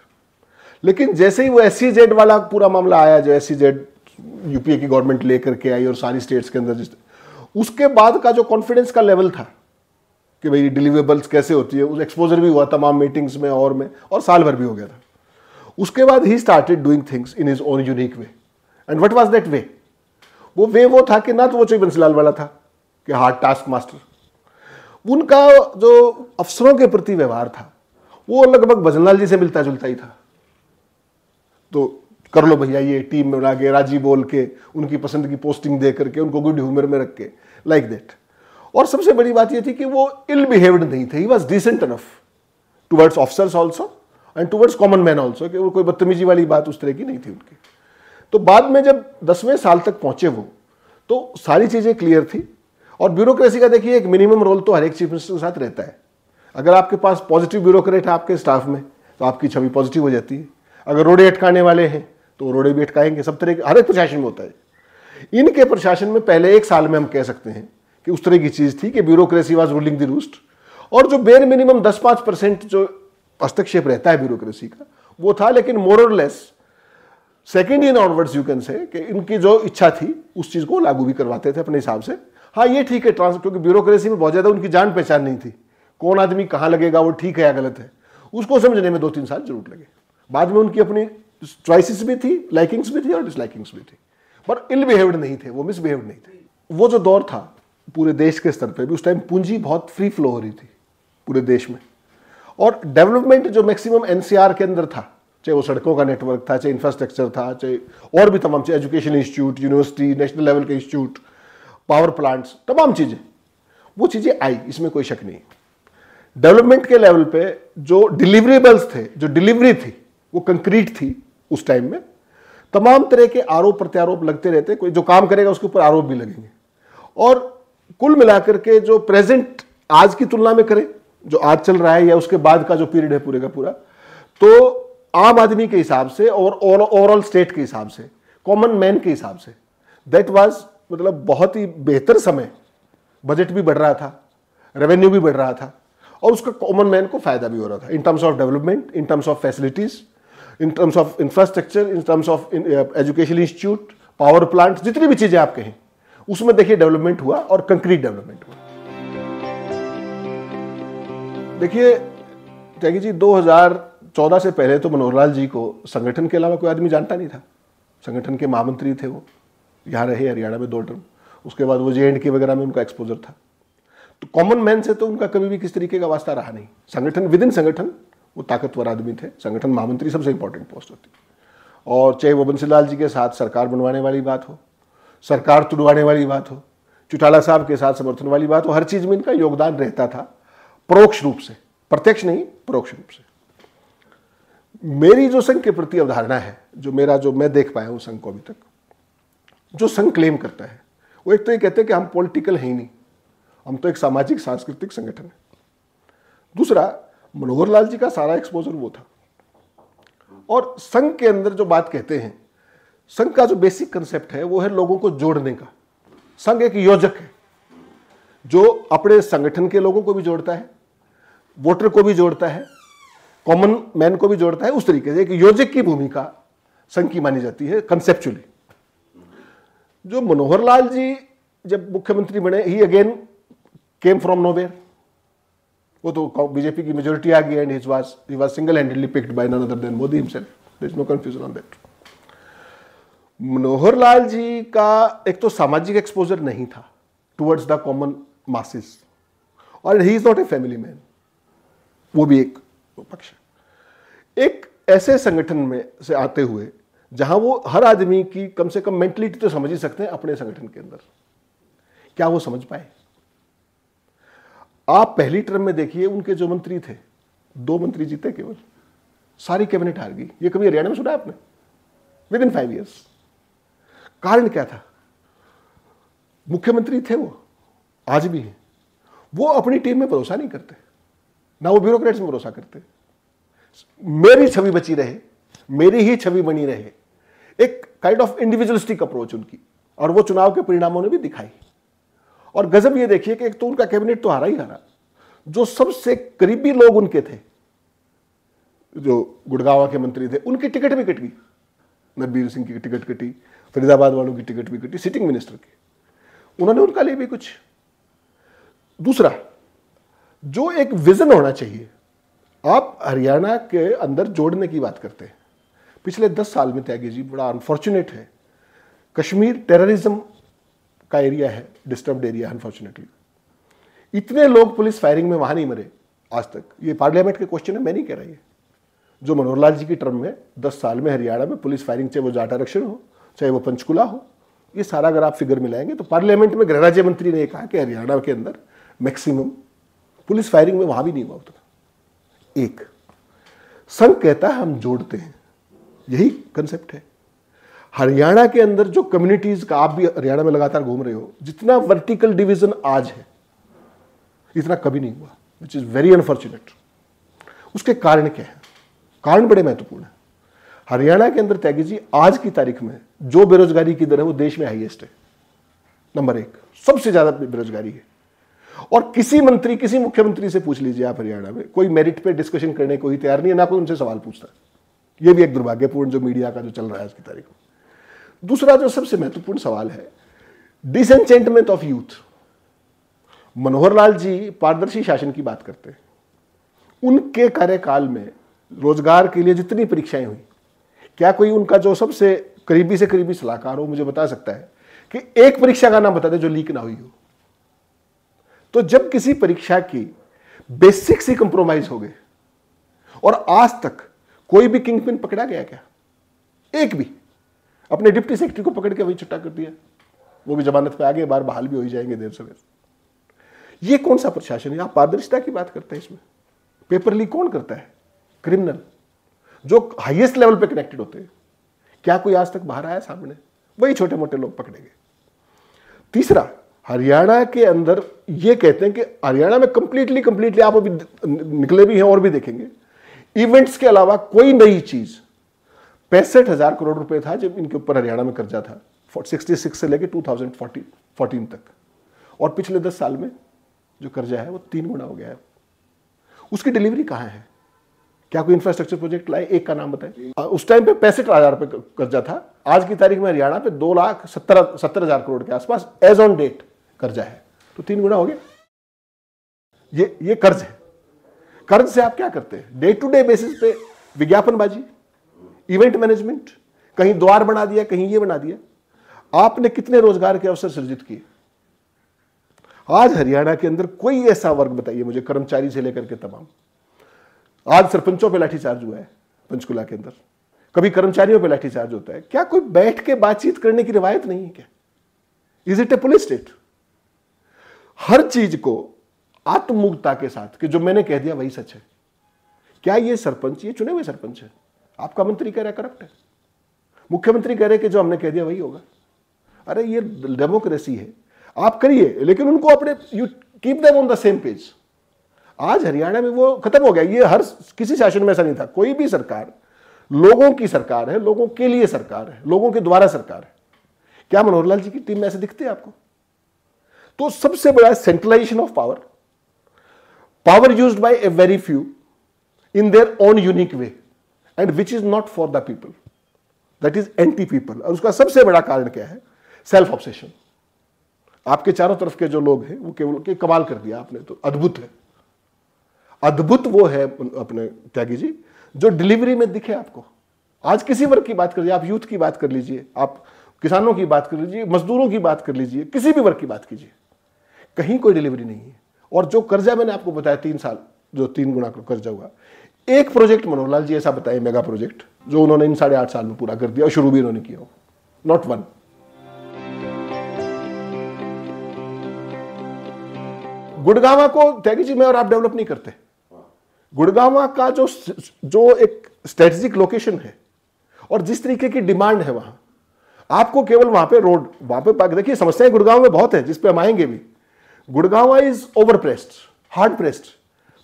लेकिन जैसे ही वो एस जेड वाला पूरा मामला आया जो एस जेड यूपीए की गवर्नमेंट लेकर के आई और सारी स्टेट्स के अंदर उसके बाद का जो कॉन्फिडेंस का लेवल था कि भाई डिलीवेबल्स कैसे होती है उस एक्सपोजर भी हुआ तमाम मीटिंग्स में और में और साल भर भी हो गया था उसके बाद ही started doing things in his own unique way and what was that way वो वे वो था कि ना तो वो चाहे बंसीलाल वाला था कि हार्ड टास्क मास्टर उनका जो अफसरों के प्रति व्यवहार था वो लगभग भजनलाल जी से मिलता जुलता ही था तो कर लो भैया ये टीम में बना के राजी बोल के उनकी पसंद की पोस्टिंग दे करके उनको गुड ह्यूमर में रख के लाइक दैट और सबसे बड़ी बात ये थी कि वो इल बिहेव्ड नहीं थे he was decent enough towards officers also and towards common man also कि वो कोई बदतमीजी वाली बात उस तरह की नहीं थी उनकी तो बाद में जब दसवें साल तक पहुंचे वो तो सारी चीज़ें क्लियर थी और ब्यूरोक्रेसी का देखिए एक मिनिमम रोल तो हर एक चीफ मिनिस्टर के साथ रहता है अगर आपके पास पॉजिटिव ब्यूरोक्रेट है आपके स्टाफ में तो आपकी छवि पॉजिटिव हो जाती है अगर रोड़े अटकाने वाले हैं तो रोड़े भी अटकाएंगे सब तरह के हर एक प्रशासन में होता है इनके प्रशासन में पहले एक साल में हम कह सकते हैं कि उस तरह की चीज़ थी कि bureaucracy was ruling the roost और जो बेर मिनिमम दस पाँच परसेंट जो हस्तक्षेप रहता है ब्यूरोक्रेसी का वो था लेकिन more or less second in onwards you can say कि इनकी जो इच्छा थी उस चीज़ को लागू भी करवाते थे अपने हिसाब से हाँ ये ठीक है ट्रांस क्योंकि ब्यूरोक्रेसी में बहुत ज़्यादा उनकी जान पहचान नहीं थी कौन आदमी कहाँ लगेगा वो ठीक है या गलत है उसको समझने में दो तीन साल जरूर लगे बाद में उनकी अपनी चॉइसिस भी थी लाइकिंग्स भी थी और डिसलाइकिंग्स भी थी पर इल बिहेव्ड नहीं थे वो मिसबिहेव्ड नहीं थे वो जो दौर था पूरे देश के स्तर पर भी उस टाइम पूंजी बहुत फ्री फ्लो हो रही थी पूरे देश में और डेवलपमेंट जो मैक्सिमम एनसीआर के अंदर था चाहे वो सड़कों का नेटवर्क था चाहे इंफ्रास्ट्रक्चर था चाहे और भी तमाम चीज़ education institute university national level के इंस्टीट्यूट पावर प्लांट्स तमाम चीज़ें वो चीज़ें आई इसमें कोई शक नहीं डेवलपमेंट के लेवल पे जो डिलीवरेबल्स थे जो डिलीवरी थी वो कंक्रीट थी उस टाइम में तमाम तरह के आरोप प्रत्यारोप लगते रहते कोई जो काम करेगा उसके ऊपर आरोप भी लगेंगे और कुल मिलाकर के जो प्रेजेंट आज की तुलना में करें जो आज चल रहा है या उसके बाद का जो पीरियड है पूरे का पूरा तो आम आदमी के हिसाब से और ओवरऑल स्टेट के हिसाब से कॉमन मैन के हिसाब से दैट वाज मतलब बहुत ही बेहतर समय बजट भी बढ़ रहा था रेवेन्यू भी बढ़ रहा था और उसका कॉमन मैन को फायदा भी हो रहा था in terms of development in terms of facilities in terms of infrastructure in terms of education institute power plant जितनी भी चीज़ें आप कहें उसमें देखिए डेवलपमेंट हुआ और कंक्रीट डेवलपमेंट हुआ देखिए त्यागी जी 2014 से पहले तो मनोहर लाल जी को संगठन के अलावा कोई आदमी जानता नहीं था संगठन के महामंत्री थे वो यहाँ रहे हरियाणा में दो टर्म उसके बाद वो जे एंड के वगैरह में उनका एक्सपोजर था तो कॉमन मैन से तो उनका कभी भी किस तरीके का वास्ता रहा नहीं संगठन विद इन संगठन वो ताकतवर आदमी थे संगठन महामंत्री सबसे इंपॉर्टेंट पोस्ट होती और चाहे वो बंसी लाल जी के साथ सरकार बनवाने वाली बात हो सरकार तुड़वाने वाली बात हो चुटाला साहब के साथ समर्थन वाली बात हो हर चीज़ में इनका योगदान रहता था परोक्ष रूप से प्रत्यक्ष नहीं परोक्ष रूप से मेरी जो संघ के प्रति अवधारणा है जो मेरा जो मैं देख पाया हूं संघ को अभी तक जो संघ क्लेम करता है वो एक तो ये कहते हैं कि हम पॉलिटिकल है ही नहीं हम तो एक सामाजिक सांस्कृतिक संगठन है दूसरा मनोहर लाल जी का सारा एक्सपोजर वो था और संघ के अंदर जो बात कहते हैं संघ का जो बेसिक कंसेप्ट है वो है लोगों को जोड़ने का संघ एक योजक है जो अपने संगठन के लोगों को भी जोड़ता है वोटर को भी जोड़ता है कॉमन मैन को भी जोड़ता है उस तरीके से एक योजक की भूमिका संघ की मानी जाती है कंसेप्चुअली जो मनोहर लाल जी जब मुख्यमंत्री बने he again came from nowhere वो तो बीजेपी की मेजोरिटी आ गई and his was he was single handedly picked by none other than Modi himself there is no confusion on that Manohar Lal ji का एक तो सामाजिक एक्सपोजर नहीं था टुवर्ड्स द कॉमन मासिस और he is not a family man वो भी एक पक्ष है एक ऐसे संगठन में से आते हुए जहां वो हर आदमी की कम से कम मेंटलिटी तो समझ ही सकते हैं अपने संगठन के अंदर क्या वो समझ पाए आप पहली टर्म में देखिए उनके जो मंत्री थे दो मंत्री जीते केवल सारी कैबिनेट हार गई ये कभी हरियाणा में सुना आपने विद इन फाइव ईयर्स कारण क्या था मुख्यमंत्री थे वो आज भी हैं वो अपनी टीम में भरोसा नहीं करते ना वो ब्यूरोक्रेट्स में भरोसा करते मेरी छवि बची रहे मेरी ही छवि बनी रहे एक काइंड ऑफ इंडिविजुअलिस्टिक अप्रोच उनकी और वो चुनाव के परिणामों ने भी दिखाई और गजब ये देखिए कि एक तो उनका कैबिनेट तो हारा ही हारा जो सबसे करीबी लोग उनके थे जो गुड़गावा के मंत्री थे उनकी टिकट भी कट गई नरबीर सिंह की टिकट कटी फरीदाबाद वालों की टिकट भी कटी सिटिंग मिनिस्टर की उन्होंने उनका लिए भी कुछ दूसरा जो एक विजन होना चाहिए आप हरियाणा के अंदर जोड़ने की बात करते हैं पिछले दस साल में त्यागी जी बड़ा अनफॉर्चुनेट है कश्मीर टेररिज्म का एरिया है डिस्टर्ब एरिया अनफॉर्चुनेटली इतने लोग पुलिस फायरिंग में वहां नहीं मरे आज तक ये पार्लियामेंट के क्वेश्चन है मैं नहीं कह रहा ये जो मनोहर लाल जी की टर्म में दस साल में हरियाणा में पुलिस फायरिंग चाहे वो जाट आरक्षण हो चाहे वो पंचकुला हो ये सारा अगर आप फिगर मिलाएंगे तो पार्लियामेंट में गृहराज्य मंत्री ने कहा कि हरियाणा के अंदर मैक्सिमम पुलिस फायरिंग में वहां भी नहीं हुआ उतना एक संघ कहता है हम जोड़ते हैं यही कंसेप्ट है हरियाणा के अंदर जो कम्युनिटीज का आप भी हरियाणा में लगातार घूम रहे हो जितना वर्टिकल डिवीजन आज है इतना कभी नहीं हुआ विच इज वेरी अनफॉर्चुनेट उसके कारण क्या है कारण बड़े महत्वपूर्ण है हरियाणा के अंदर त्यागी जी आज की तारीख में जो बेरोजगारी की दर है वो देश में हाइएस्ट है नंबर एक सबसे ज्यादा बेरोजगारी है और किसी मंत्री किसी मुख्यमंत्री से पूछ लीजिए आप हरियाणा में कोई मेरिट पे डिस्कशन करने को ही तैयार नहीं है ना कोई उनसे सवाल पूछता यह भी एक दुर्भाग्यपूर्ण जो मीडिया का जो चल रहा है आज की तारीख में दूसरा जो सबसे महत्वपूर्ण सवाल है डिसएंचेंटमेंट ऑफ यूथ मनोहर लाल जी पारदर्शी शासन की बात करते हैं उनके कार्यकाल में रोजगार के लिए जितनी परीक्षाएं हुई क्या कोई उनका जो सबसे करीबी से करीबी सलाहकार हो मुझे बता सकता है कि एक परीक्षा का नाम बता दे जो लीक ना हुई हो तो जब किसी परीक्षा की बेसिक ही कंप्रोमाइज हो गए और आज तक कोई भी किंग पिन पकड़ा गया क्या एक भी अपने डिप्टी सेक्रेटरी को पकड़ के वही छुट्टा कर दिया वो भी जमानत पे आ गए बार बहाल भी हो ही जाएंगे देर सवेर ये कौन सा प्रशासन है आप पारदर्शिता की बात करते हैं इसमें पेपर लीक कौन करता है क्रिमिनल जो हाईएस्ट लेवल पे कनेक्टेड होते हैं क्या कोई आज तक बाहर आया सामने वही छोटे मोटे लोग पकड़े गए तीसरा हरियाणा के अंदर ये कहते हैं कि हरियाणा में कंप्लीटली कंप्लीटली आप अभी निकले भी हैं और भी देखेंगे इवेंट्स के अलावा कोई नई चीज पैंसठ हजार करोड़ रुपए था जब इनके ऊपर हरियाणा में कर्जा था 66 से लेकर 2014 तक और पिछले दस साल में जो कर्जा है वो तीन गुना हो गया है उसकी डिलीवरी कहाँ है क्या कोई इंफ्रास्ट्रक्चर प्रोजेक्ट लाए एक का नाम बताए उस टाइम पे पैंसठ हजार रुपये कर्जा था आज की तारीख में हरियाणा पे दो लाख सत्तर सत्तर हजार करोड़ के आसपास एज ऑन डेट कर्जा है तो तीन गुना हो गया ये ये कर्ज है कर्ज से आप क्या करते हैं डे टू डे बेसिस पे विज्ञापनबाजी इवेंट मैनेजमेंट कहीं द्वार बना दिया कहीं ये बना दिया आपने कितने रोजगार के अवसर सृजित किए आज हरियाणा के अंदर कोई ऐसा वर्ग बताइए मुझे कर्मचारी से लेकर के तमाम आज सरपंचों पे लाठीचार्ज हुआ है पंचकुला के अंदर कभी कर्मचारियों पे लाठीचार्ज होता है क्या कोई बैठ के बातचीत करने की रिवायत नहीं है क्या is it a police state हर चीज को आत्ममुग्धता के साथ कि जो मैंने कह दिया वही सच है क्या ये सरपंच ये चुने हुए सरपंच है आपका मंत्री कह रहा है करप्ट है मुख्यमंत्री कह रहे कि जो हमने कह दिया वही होगा अरे ये डेमोक्रेसी है आप करिए लेकिन उनको अपने you keep them on the same page आज हरियाणा में वो खत्म हो गया ये हर किसी शासन में ऐसा नहीं था कोई भी सरकार लोगों की सरकार है लोगों के लिए सरकार है लोगों के द्वारा सरकार है क्या मनोहर लाल जी की टीम में ऐसे दिखते हैं आपको तो सबसे बड़ा है centralisation of power power use by a very few in their own unique way and which is not for the people that is anti people और उसका सबसे बड़ा कारण क्या है सेल्फ ऑब्सेशन आपके चारों तरफ के जो लोग हैं वो केवल के कमाल कर दिया आपने तो अद्भुत है अद्भुत वो है अपने त्यागी जी जो डिलीवरी में दिखे आपको आज किसी वर्ग की बात करिए आप यूथ की बात कर लीजिए आप किसानों की बात कर लीजिए मजदूरों की बात कर लीजिए किसी भी वर्ग की बात कीजिए कहीं कोई डिलीवरी नहीं है और जो कर्जा मैंने आपको बताया तीन साल जो तीन गुना कर्जा हुआ एक प्रोजेक्ट मनोहर लाल जी ऐसा बताए मेगा प्रोजेक्ट जो उन्होंने इन साढ़े आठ साल में पूरा कर दिया और शुरू भी उन्होंने किया नॉट वन गुड़गावा को त्यागी जी मैं और आप डेवलप नहीं करते गुड़गावा का जो जो एक स्ट्रेटेजिक लोकेशन है और जिस तरीके की डिमांड है वहां आपको केवल वहां पे रोड वहां पे देखिए समस्याएं गुड़गांव में बहुत है जिसपे हम आएंगे भी Gurgaon is over pressed hard pressed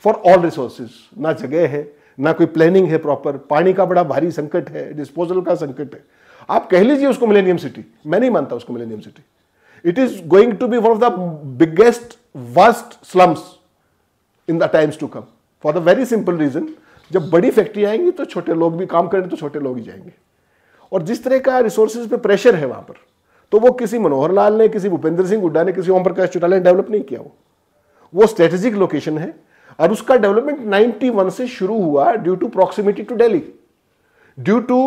for all resources ना जगह है ना कोई प्लानिंग है प्रॉपर पानी का बड़ा भारी संकट है डिस्पोजल का संकट है आप कह लीजिए उसको मिलेनियम सिटी मैं नहीं मानता उसको millennium city it is going to be one of the biggest worst slums in the times to come for the very simple reason जब बड़ी फैक्ट्री आएंगी तो छोटे लोग भी काम करेंगे तो छोटे लोग ही जाएंगे और जिस तरह का रिसोर्सेज पे प्रेशर है वहां पर तो वो किसी मनोहर लाल ने किसी भूपेंद्र सिंह हुड्डा ने किसी ओम प्रकाश चौटाला ने डेवलप नहीं किया वो वो स्ट्रेटेजिक लोकेशन है और उसका डेवलपमेंट 91 से शुरू हुआ due to proximity to Delhi due to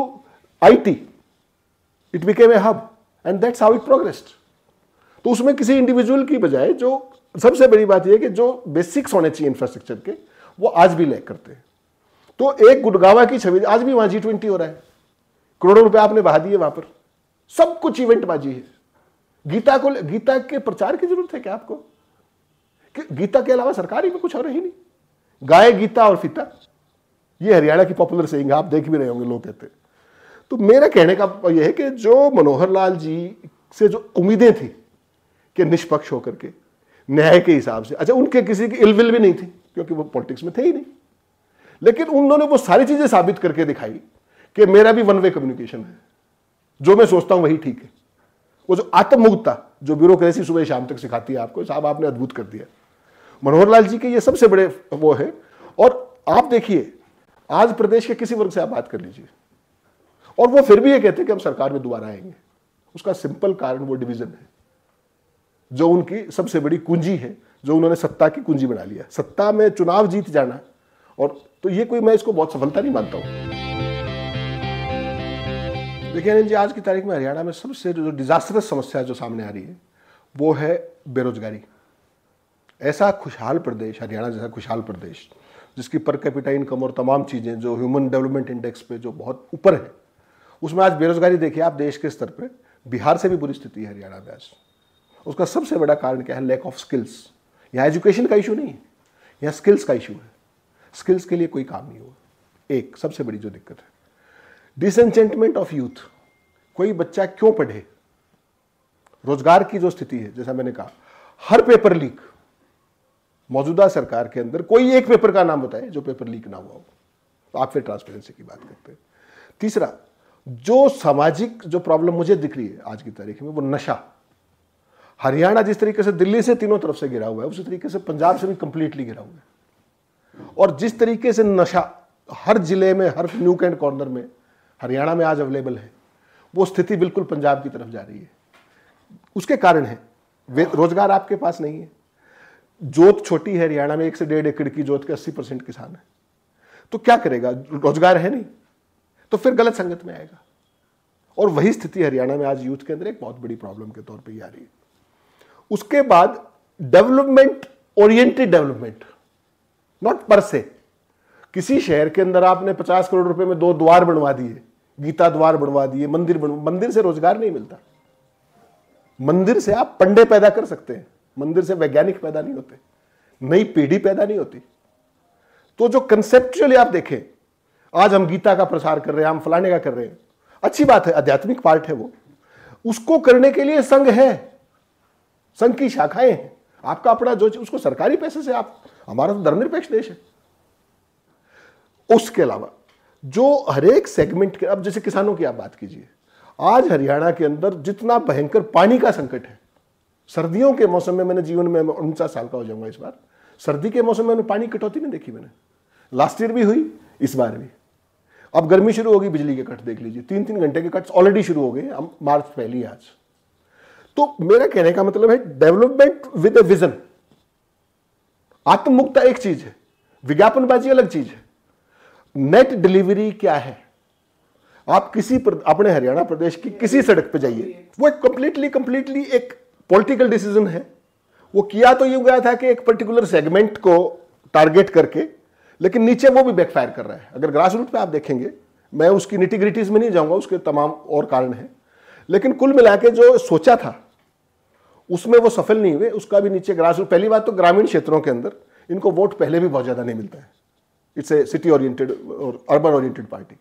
IT it became a hub and that's how it progressed तो उसमें किसी इंडिविजुअल की बजाय जो सबसे बड़ी बात यह है कि जो बेसिक्स होने चाहिए इंफ्रास्ट्रक्चर के वो आज भी लैक करते हैं तो एक गुड़गावा की छवि आज भी वहां जी ट्वेंटी हो रहा है करोड़ों रुपए आपने बहा दिए वहां पर सब कुछ इवेंटबाजी है गीता को गीता के प्रचार की जरूरत है क्या आपको कि गीता के अलावा सरकारी में कुछ और ही नहीं गाय गीता और फीता ये हरियाणा की पॉपुलर सेइंग आप देख भी रहे होंगे लोग कहते तो मेरा कहने का यह है कि जो मनोहर लाल जी से जो उम्मीदें थी कि निष्पक्ष होकर के न्याय के हिसाब से अच्छा उनके किसी की इलविल भी नहीं थी क्योंकि वो पॉलिटिक्स में थे ही नहीं लेकिन उन्होंने वो सारी चीज़ें साबित करके दिखाई कि मेरा भी वन वे कम्युनिकेशन है जो मैं सोचता हूं वही ठीक है वो जो आत्ममुग्धता जो ब्यूरोक्रेसी सुबह शाम तक सिखाती है आपको साहब आपने अद्भुत कर दिया मनोहर लाल जी के ये सबसे बड़े वो है और आप देखिए आज प्रदेश के किसी वर्ग से आप बात कर लीजिए और वो फिर भी ये कहते हैं कि हम सरकार में दोबारा आएंगे उसका सिंपल कारण वो डिवीजन है जो उनकी सबसे बड़ी कुंजी है जो उन्होंने सत्ता की कुंजी बना लिया सत्ता में चुनाव जीत जाना और तो ये कोई मैं इसको बहुत सफलता नहीं मानता हूं देखिए अनिल जी आज की तारीख में हरियाणा में सबसे जो डिजास्टरस समस्या जो सामने आ रही है वो है बेरोजगारी ऐसा खुशहाल प्रदेश हरियाणा जैसा खुशहाल प्रदेश जिसकी पर कैपिटा इनकम और तमाम चीज़ें जो ह्यूमन डेवलपमेंट इंडेक्स पे जो बहुत ऊपर है उसमें आज बेरोजगारी देखिए आप देश के स्तर पर बिहार से भी बुरी स्थिति है हरियाणा में आज उसका सबसे बड़ा कारण क्या है लैक ऑफ स्किल्स यहाँ एजुकेशन का इशू नहीं है यहाँ स्किल्स का इशू है स्किल्स के लिए कोई काम नहीं हुआ एक सबसे बड़ी जो दिक्कत है डिसमेंट ऑफ यूथ कोई बच्चा क्यों पढ़े रोजगार की जो स्थिति है जैसा मैंने कहा हर पेपर लीक मौजूदा सरकार के अंदर कोई एक पेपर का नाम बताए जो पेपर लीक ना हुआ हो तो आप फिर ट्रांसपेरेंसी की बात करते हैं तीसरा जो सामाजिक जो प्रॉब्लम मुझे दिख रही है आज की तारीख में वो नशा हरियाणा जिस तरीके से दिल्ली से तीनों तरफ से गिरा हुआ है उसी तरीके से पंजाब से भी कंप्लीटली गिरा हुआ है और जिस तरीके से नशा हर जिले में हर न्यू कैंड कॉर्नर में हरियाणा में आज अवेलेबल है वो स्थिति बिल्कुल पंजाब की तरफ जा रही है उसके कारण है रोजगार आपके पास नहीं है जोत छोटी है हरियाणा में एक से डेढ़ एकड़ की जोत के अस्सी परसेंट किसान है तो क्या करेगा रोजगार है नहीं तो फिर गलत संगत में आएगा और वही स्थिति हरियाणा में आज यूथ के अंदर एक बहुत बड़ी प्रॉब्लम के तौर पर आ रही है उसके बाद डेवलपमेंट ओरिएंटेड डेवलपमेंट नॉट पर से किसी शहर के अंदर आपने पचास करोड़ रुपए में दो द्वार बनवा दिए गीता द्वार बनवा दिए मंदिर बनवा मंदिर से रोजगार नहीं मिलता मंदिर से आप पंडे पैदा कर सकते हैं मंदिर से वैज्ञानिक पैदा नहीं होते नई पीढ़ी पैदा नहीं होती तो जो कंसेप्चुअली आप देखें आज हम गीता का प्रसार कर रहे हैं हम फलाने का कर रहे हैं अच्छी बात है आध्यात्मिक पार्ट है वो उसको करने के लिए संघ है संघ की शाखाएं हैं आपका अपना जो उसको सरकारी पैसे से आप हमारा तो धर्मनिरपेक्ष देश है उसके अलावा जो हरेक सेगमेंट के अब जैसे किसानों की आप बात कीजिए आज हरियाणा के अंदर जितना भयंकर पानी का संकट है सर्दियों के मौसम में मैंने जीवन में उनचास साल का हो जाऊंगा इस बार सर्दी के मौसम में पानी कटौती नहीं देखी मैंने लास्ट ईयर भी हुई इस बार भी अब गर्मी शुरू होगी बिजली के कट देख लीजिए तीन तीन घंटे के कट्स ऑलरेडी शुरू हो गए अब मार्च पहली आज तो मेरा कहने का मतलब है डेवलपमेंट विद ए विजन आत्ममुक्ता एक चीज है विज्ञापनबाजी अलग चीज है नेट डिलीवरी क्या है आप किसी अपने हरियाणा प्रदेश की किसी सड़क पर जाइए वो एक कंप्लीटली कंप्लीटली एक पॉलिटिकल डिसीजन है वो किया तो ये गया था कि एक पर्टिकुलर सेगमेंट को टारगेट करके लेकिन नीचे वो भी बैकफायर कर रहा है अगर ग्रास रूट पर आप देखेंगे मैं उसकी निटिग्रिटीज में नहीं जाऊंगा उसके तमाम और कारण हैं लेकिन कुल मिला के जो सोचा था उसमें वो सफल नहीं हुए उसका भी नीचे ग्रास रूट पहली बात तो ग्रामीण क्षेत्रों के अंदर इनको वोट पहले भी बहुत ज़्यादा नहीं मिलता है इट्स ए सिटी ओरिएंटेड और अर्बन ओरिएंटेड पार्टी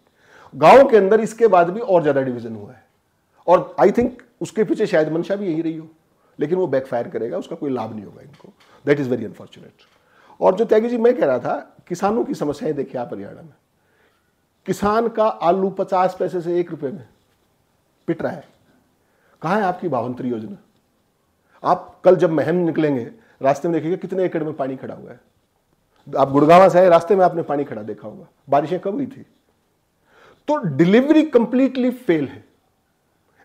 गांव के अंदर इसके बाद भी और ज़्यादा डिवीजन हुआ है और आई थिंक उसके पीछे शायद मंशा भी यही रही हो लेकिन वो बैकफायर करेगा उसका कोई लाभ नहीं होगा इनको दैट इज़ वेरी अनफॉर्चुनेट और जो त्यागी जी मैं कह रहा था किसानों की समस्याएं देखिए आप हरियाणा में किसान का आलू पचास पैसे से एक रुपये में पिट रहा है कहाँ है आपकी भावंतरी योजना आप कल जब महम निकलेंगे रास्ते में देखिएगा कितने एकड़ में पानी खड़ा हुआ है आप गुड़गावा से आए रास्ते में आपने पानी खड़ा देखा होगा बारिशें कब हुई थी तो डिलीवरी कंप्लीटली फेल है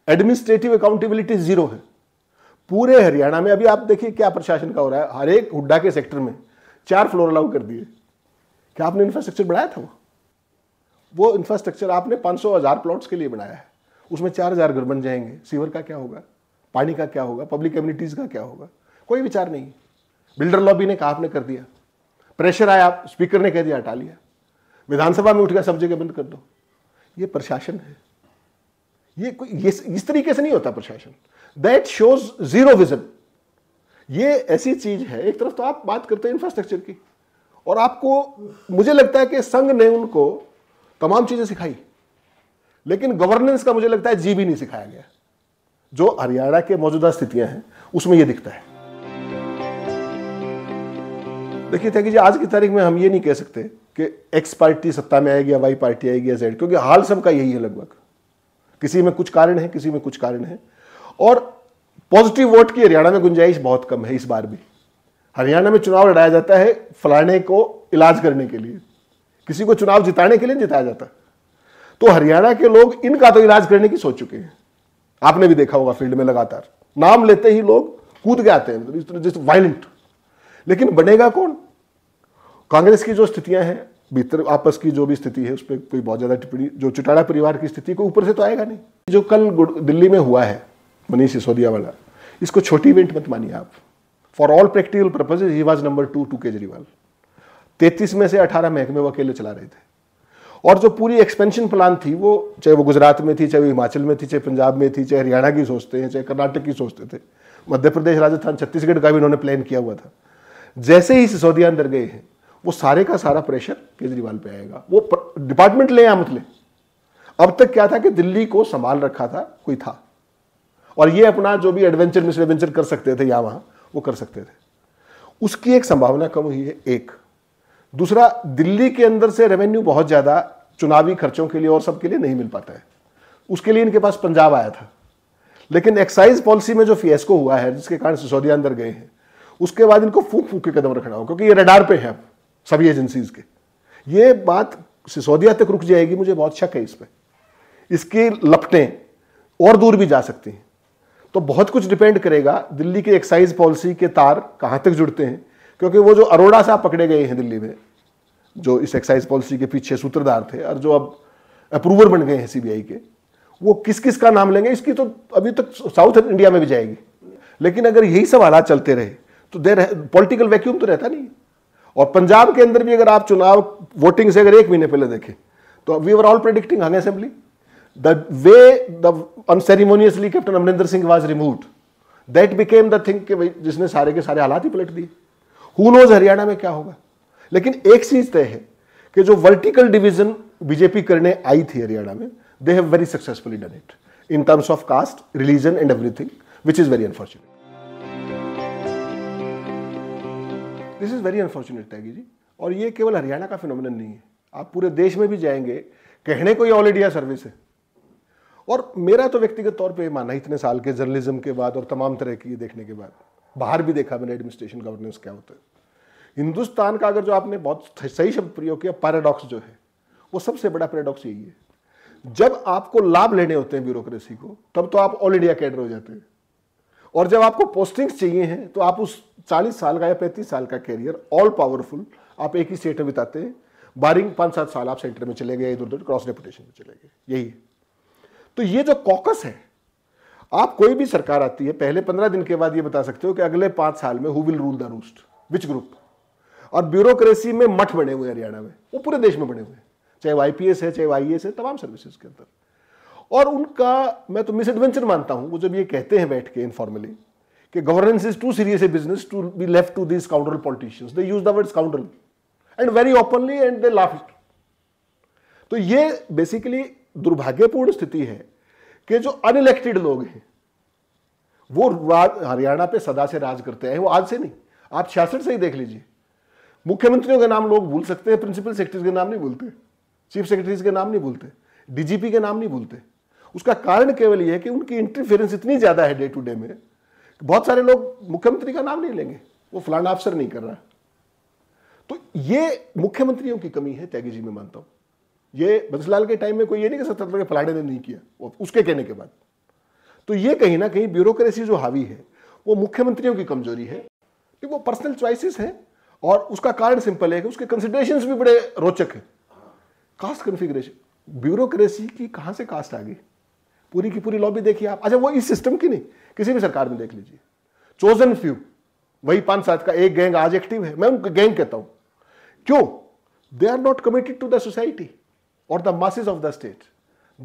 एडमिनिस्ट्रेटिव अकाउंटेबिलिटी जीरो है पूरे हरियाणा में अभी आप देखिए क्या प्रशासन का हो रहा है हर एक हुड्डा के सेक्टर में चार फ्लोर अलाउ कर दिए क्या आपने इंफ्रास्ट्रक्चर बढ़ाया था वो वो इंफ्रास्ट्रक्चर आपने पांच सौ हज़ार प्लॉट्स के लिए बनाया है उसमें चार हज़ार घर बन जाएंगे सीवर का क्या होगा पानी का क्या होगा पब्लिक कम्युनिटीज़ का क्या होगा कोई विचार नहीं बिल्डर लॉबी ने कहा आपने कर दिया प्रेशर आया स्पीकर ने कह दिया हटा लिया विधानसभा में उठ गया सब जगह बंद कर दो ये प्रशासन है ये कोई ये इस तरीके से नहीं होता प्रशासन दैट शोज जीरो विजन ये ऐसी चीज है एक तरफ तो आप बात करते हैं इंफ्रास्ट्रक्चर की और आपको मुझे लगता है कि संघ ने उनको तमाम चीजें सिखाई लेकिन गवर्नेंस का मुझे लगता है जी भी नहीं सिखाया गया जो हरियाणा के मौजूदा स्थितियां हैं उसमें यह दिखता है देखिए त्यागी जी आज की तारीख में हम ये नहीं कह सकते कि एक्स पार्टी सत्ता में आएगी या वाई पार्टी आएगी या जेड क्योंकि हाल सबका यही है लगभग किसी में कुछ कारण है किसी में कुछ कारण है और पॉजिटिव वोट की हरियाणा में गुंजाइश बहुत कम है इस बार भी हरियाणा में चुनाव लड़ाया जाता है फलाने को इलाज करने के लिए किसी को चुनाव जिताने के लिए जिताया जाता तो हरियाणा के लोग इनका तो इलाज करने की सोच चुके हैं आपने भी देखा होगा फील्ड में लगातार नाम लेते ही लोग कूद के आते हैं जिस वायलेंट लेकिन बनेगा कौन कांग्रेस की जो स्थितियां हैं भीतर आपस की जो भी स्थिति है उस पर कोई बहुत ज़्यादा टिप्पणी जो चुटाड़ा परिवार की स्थिति को ऊपर से तो आएगा नहीं जो कल दिल्ली में हुआ है मनीष सिसोदिया वाला इसको छोटी इवेंट मत मानिए आप for all practical purposes he was number two two Kejriwal तैतीस में से अठारह महकमे वो अकेले चला रहे थे और जो पूरी एक्सपेंशन प्लान थी वो चाहे वो गुजरात में थी चाहे वो हिमाचल में थी चाहे पंजाब में थी चाहे हरियाणा की सोचते हैं चाहे कर्नाटक की सोचते थे मध्य प्रदेश राजस्थान छत्तीसगढ़ का भी उन्होंने प्लान किया हुआ था जैसे ही सिसोदिया अंदर गए हैं वो सारे का सारा प्रेशर केजरीवाल पे आएगा वो डिपार्टमेंट ले या मत ले अब तक क्या था कि दिल्ली को संभाल रखा था कोई था और ये अपना जो भी एडवेंचर मिस एडवेंचर कर सकते थे या वहां वो कर सकते थे उसकी एक संभावना कम हुई है एक दूसरा दिल्ली के अंदर से रेवेन्यू बहुत ज़्यादा चुनावी खर्चों के लिए और सबके लिए नहीं मिल पाता है उसके लिए इनके पास पंजाब आया था लेकिन एक्साइज पॉलिसी में जो फियस्को हुआ है जिसके कारण सिसोदिया अंदर गए हैं उसके बाद इनको फूक फूक के कदम रखना होगा क्योंकि ये रडार पे है सभी एजेंसीज के ये बात सिसोदिया तक रुक जाएगी मुझे बहुत शक है इस पर इसकी लपटें और दूर भी जा सकती हैं तो बहुत कुछ डिपेंड करेगा दिल्ली के एक्साइज पॉलिसी के तार कहाँ तक जुड़ते हैं क्योंकि वो जो अरोड़ा साहब पकड़े गए हैं दिल्ली में जो इस एक्साइज पॉलिसी के पीछे सूत्रधार थे और जो अब अप्रूवर बन गए हैं सीबीआई के वो किस किस का नाम लेंगे इसकी तो अभी तक साउथ इंडिया में भी जाएगी लेकिन अगर यही सब हालात चलते रहे तो देर पॉलिटिकल वैक्यूम तो रहता नहीं और पंजाब के अंदर भी अगर आप चुनाव वोटिंग से अगर एक महीने पहले देखें तो we are all predicting hung assembly the way the unceremoniously captain Amarinder Singh was remove that became the thing के भाई जिसने सारे के सारे हालात ही पलट दिए हु नोज हरियाणा में क्या होगा लेकिन एक चीज तय है कि जो वर्टिकल डिवीजन बीजेपी करने आई थी हरियाणा में they have very successfully done it in terms of caste religion and everything which is very unfortunate this is very unfortunate Tyagi ji और ये केवल हरियाणा का फिनोमिनन नहीं है आप पूरे देश में भी जाएंगे कहने को ये ऑल इंडिया सर्विस है और मेरा तो व्यक्तिगत तौर पर माना इतने साल के जर्नलिज्म के बाद और तमाम तरह की देखने के बाद बाहर भी देखा मैंने एडमिनिस्ट्रेशन गवर्नेंस क्या होता है हिंदुस्तान का अगर जो आपने बहुत सही शब्द प्रयोग किया पैराडॉक्स जो है वो सबसे बड़ा पैराडॉक्स यही है जब आपको लाभ लेने होते हैं ब्यूरोक्रेसी को तब तो आप ऑल इंडिया कैडर हो जाते हैं और जब आपको पोस्टिंग्स चाहिए हैं तो आप उस चालीस साल का या पैंतीस साल का कैरियर ऑल पावरफुल आप एक ही स्टेट में बिताते हैं बारिंग पाँच सात साल आप सेंटर में चले गए इधर उधर क्रॉस रेपुटेशन में चले गए यही है तो ये जो कॉकस है आप कोई भी सरकार आती है पहले पंद्रह दिन के बाद ये बता सकते हो कि अगले पाँच साल में who will rule the roost which group और ब्यूरोक्रेसी में मठ बने हुए हरियाणा में वो पूरे देश में बने हुए हैं चाहे वो है चाहे वो e है तमाम सर्विसेज के अंदर और उनका मैं तो मिसएडवेंचर मानता हूं वो जब ये कहते हैं बैठ के इनफॉर्मली कि governance is too serious a business to be left to this control politicians they use the word control and very openly and they laugh it तो ये बेसिकली दुर्भाग्यपूर्ण स्थिति है कि जो अनइलेक्टेड लोग हैं वो हरियाणा पे सदा से राज करते हैं वो आज से नहीं आप छियासठ से ही देख लीजिए मुख्यमंत्रियों के नाम लोग भूल सकते हैं प्रिंसिपल सेक्रेटरी के नाम नहीं भूलते चीफ सेक्रेटरीज के नाम नहीं भूलते डीजीपी के नाम नहीं भूलते उसका कारण केवल यह है कि उनकी इंटरफेरेंस इतनी ज़्यादा है डे टू डे में बहुत सारे लोग मुख्यमंत्री का नाम नहीं लेंगे वो फलाना अफसर नहीं कर रहा तो ये मुख्यमंत्रियों की कमी है त्यागी जी मैं मानता हूं ये बंसलाल के टाइम में कोई ये नहीं कह सकता था कि फलाने ने नहीं किया उसके कहने के बाद तो ये कहीं ना कहीं ब्यूरोक्रेसी जो हावी है वो मुख्यमंत्रियों की कमजोरी है कि वो पर्सनल च्वाइसिस है और उसका कारण सिंपल है कि उसके कंसिडरेशन भी बड़े रोचक है कास्ट कन्फिग्रेशन ब्यूरोक्रेसी की कहां से कास्ट आ गई पूरी की पूरी लॉबी देखिए आप अच्छा वो इस सिस्टम की नहीं किसी भी सरकार में देख लीजिए चोजन फ्यू वही पांच सात का एक गैंग आज एक्टिव है मैं उनको गैंग कहता हूं क्यों they are not committed to the society और the masses of the state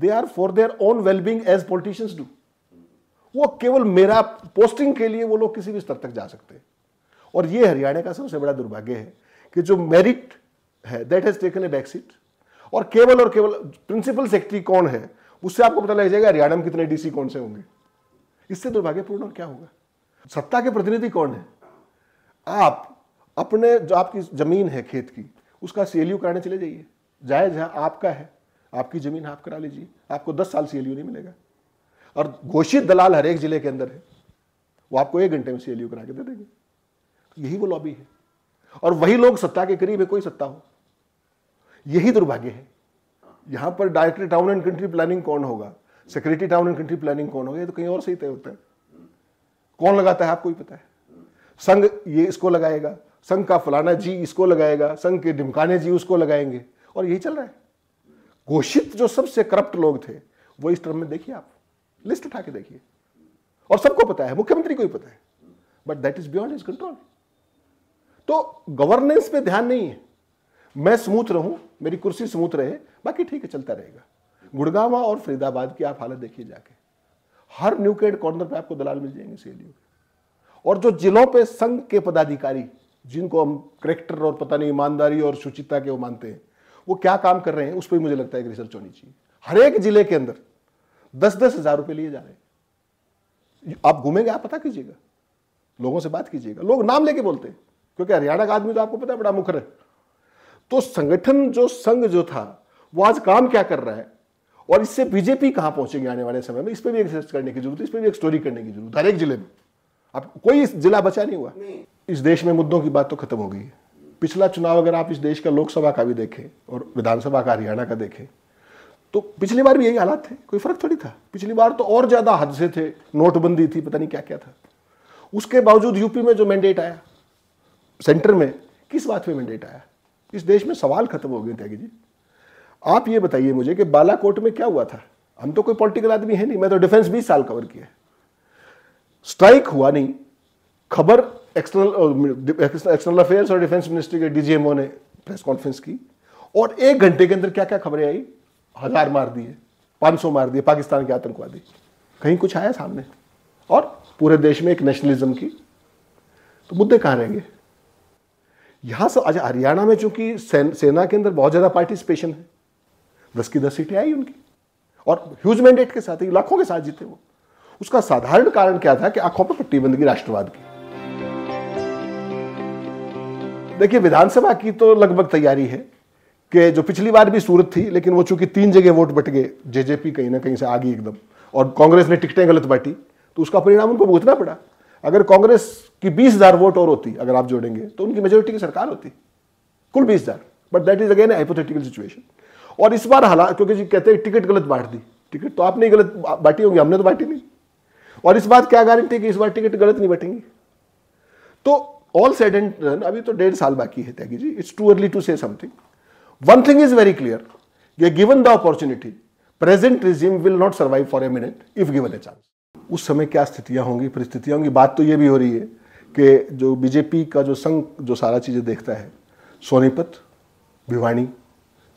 they are for their own wellbeing as politicians do वो केवल मेरा पोस्टिंग के लिए वो लोग किसी भी स्तर तक जा सकते हैं और ये हरियाणा का सबसे बड़ा दुर्भाग्य है कि जो मेरिट है that has taken a back seat और केवल और केवल प्रिंसिपल सेक्रेटरी कौन है उससे आपको पता लग जाएगा हरियाणा में कितने डीसी कौन से होंगे इससे दुर्भाग्यपूर्ण और क्या होगा सत्ता के प्रतिनिधि कौन है आप अपने जो आपकी जमीन है खेत की उसका सीएलयू कराने चले जाइए जाए जहां आपका है आपकी जमीन आप करा लीजिए आपको दस साल सीएलयू नहीं मिलेगा और घोषित दलाल हर एक जिले के अंदर है वो आपको एक घंटे में सीएलयू करा के दे देंगे यही वो लॉबी है और वही लोग सत्ता के करीब है कोई सत्ता हो यही दुर्भाग्य है यहाँ पर directory town and country planning कौन होगा secretary town and country planning कौन होगा ये तो कहीं और से ही तय होता है कौन लगाता है आपको ही पता है संघ ये इसको लगाएगा संघ का फलाना जी इसको लगाएगा संघ के डिमकाने जी उसको लगाएंगे और यही चल रहा है घोषित जो सबसे करप्ट लोग थे वो इस टर्म में देखिए आप लिस्ट उठा के देखिए और सबको पता है मुख्यमंत्री को ही पता है but that is beyond is control तो गवर्नेंस पे ध्यान नहीं है मैं स्मूथ रहूं मेरी कुर्सी स्मूथ रहे बाकी ठीक है चलता रहेगा गुड़गावा और फरीदाबाद की आप हालत देखिए जाके हर न्यू केड कॉर्नर पर आपको दलाल मिल जाएंगे सीएलयू और जो जिलों पे संघ के पदाधिकारी जिनको हम करेक्टर और पता नहीं ईमानदारी और शुचिता के वो मानते हैं वो क्या काम कर रहे हैं उस पर मुझे लगता है कि रिसर्च होनी चाहिए हर एक जिले के अंदर दस दस हजार रुपये लिए जा रहे हैं आप घूमेंगे आप पता कीजिएगा लोगों से बात कीजिएगा लोग नाम लेके बोलते हैं क्योंकि हरियाणा का आदमी तो आपको पता है बड़ा मुखर है तो संगठन जो संघ जो था वो आज काम क्या कर रहा है और इससे बीजेपी कहां पहुंचेगी आने वाले समय में इस पर भी एक रिसर्च करने की जरूरत है इस पर भी एक स्टोरी करने की जरूरत है हर एक जिले में अब कोई जिला बचा नहीं हुआ इस देश में मुद्दों की बात तो खत्म हो गई है पिछला चुनाव अगर आप इस देश का लोकसभा का भी देखें और विधानसभा का हरियाणा का देखें तो पिछली बार भी यही हालात थे कोई फर्क थोड़ी था पिछली बार तो और ज़्यादा हादसे थे नोटबंदी थी पता नहीं क्या क्या था उसके बावजूद यूपी में जो मैंडेट आया सेंटर में किस बात पे मैंडेट आया इस देश में सवाल खत्म हो गए त्यागी जी आप ये बताइए मुझे कि बालाकोट में क्या हुआ था हम तो कोई पॉलिटिकल आदमी है नहीं मैं तो डिफेंस बीस साल कवर किया स्ट्राइक हुआ नहीं खबर एक्सटर्नल एक्सटर्नल अफेयर्स और डिफेंस मिनिस्ट्री के डीजीएमओ ने प्रेस कॉन्फ्रेंस की और एक घंटे के अंदर क्या क्या खबरें आई हजार मार दिए 500 मार दिए पाकिस्तान के आतंकवादी कहीं कुछ आया सामने और पूरे देश में एक नेशनलिज्म की तो मुद्दे कहाँ रहेंगे यहां से आज हरियाणा में चूंकि सेन, सेना के अंदर बहुत ज़्यादा पार्टिसिपेशन है दस की दस सीटें आई उनकी और ह्यूज मैंडेट के साथ लाखों के साथ जीते वो उसका साधारण कारण क्या था कि आंखों पर पट्टी बंदगी राष्ट्रवाद की देखिए विधानसभा की तो लगभग तैयारी है कि जो पिछली बार भी सूरत थी लेकिन वो चूंकि तीन जगह वोट बट गए जेजेपी कहीं ना कहीं से आ गई एकदम और कांग्रेस ने टिकटें गलत बांटी तो उसका परिणाम उनको भुगतना पड़ा अगर कांग्रेस की बीस हजार वोट और होती अगर आप जोड़ेंगे तो उनकी मेजोरिटी की सरकार होती कुल बीस हजार but that is again hypothetical situation और इस बार हालात क्योंकि जी कहते हैं टिकट गलत बांट दी टिकट तो आपने गलत बांटी होगी हमने तो बांटी नहीं और इस बात क्या गारंटी कि इस बार टिकट गलत नहीं बांटेंगे तो ऑल सेड एंड डन अभी तो डेढ़ साल बाकी है Tyagi ji it's too early to say something one thing is very clear given the opportunity present regime will not survive for a minute if given a chance उस समय क्या स्थितियाँ होंगी परिस्थितियाँ होंगी बात तो ये भी हो रही है कि जो बीजेपी का जो संघ जो सारा चीज़ें देखता है सोनीपत भिवानी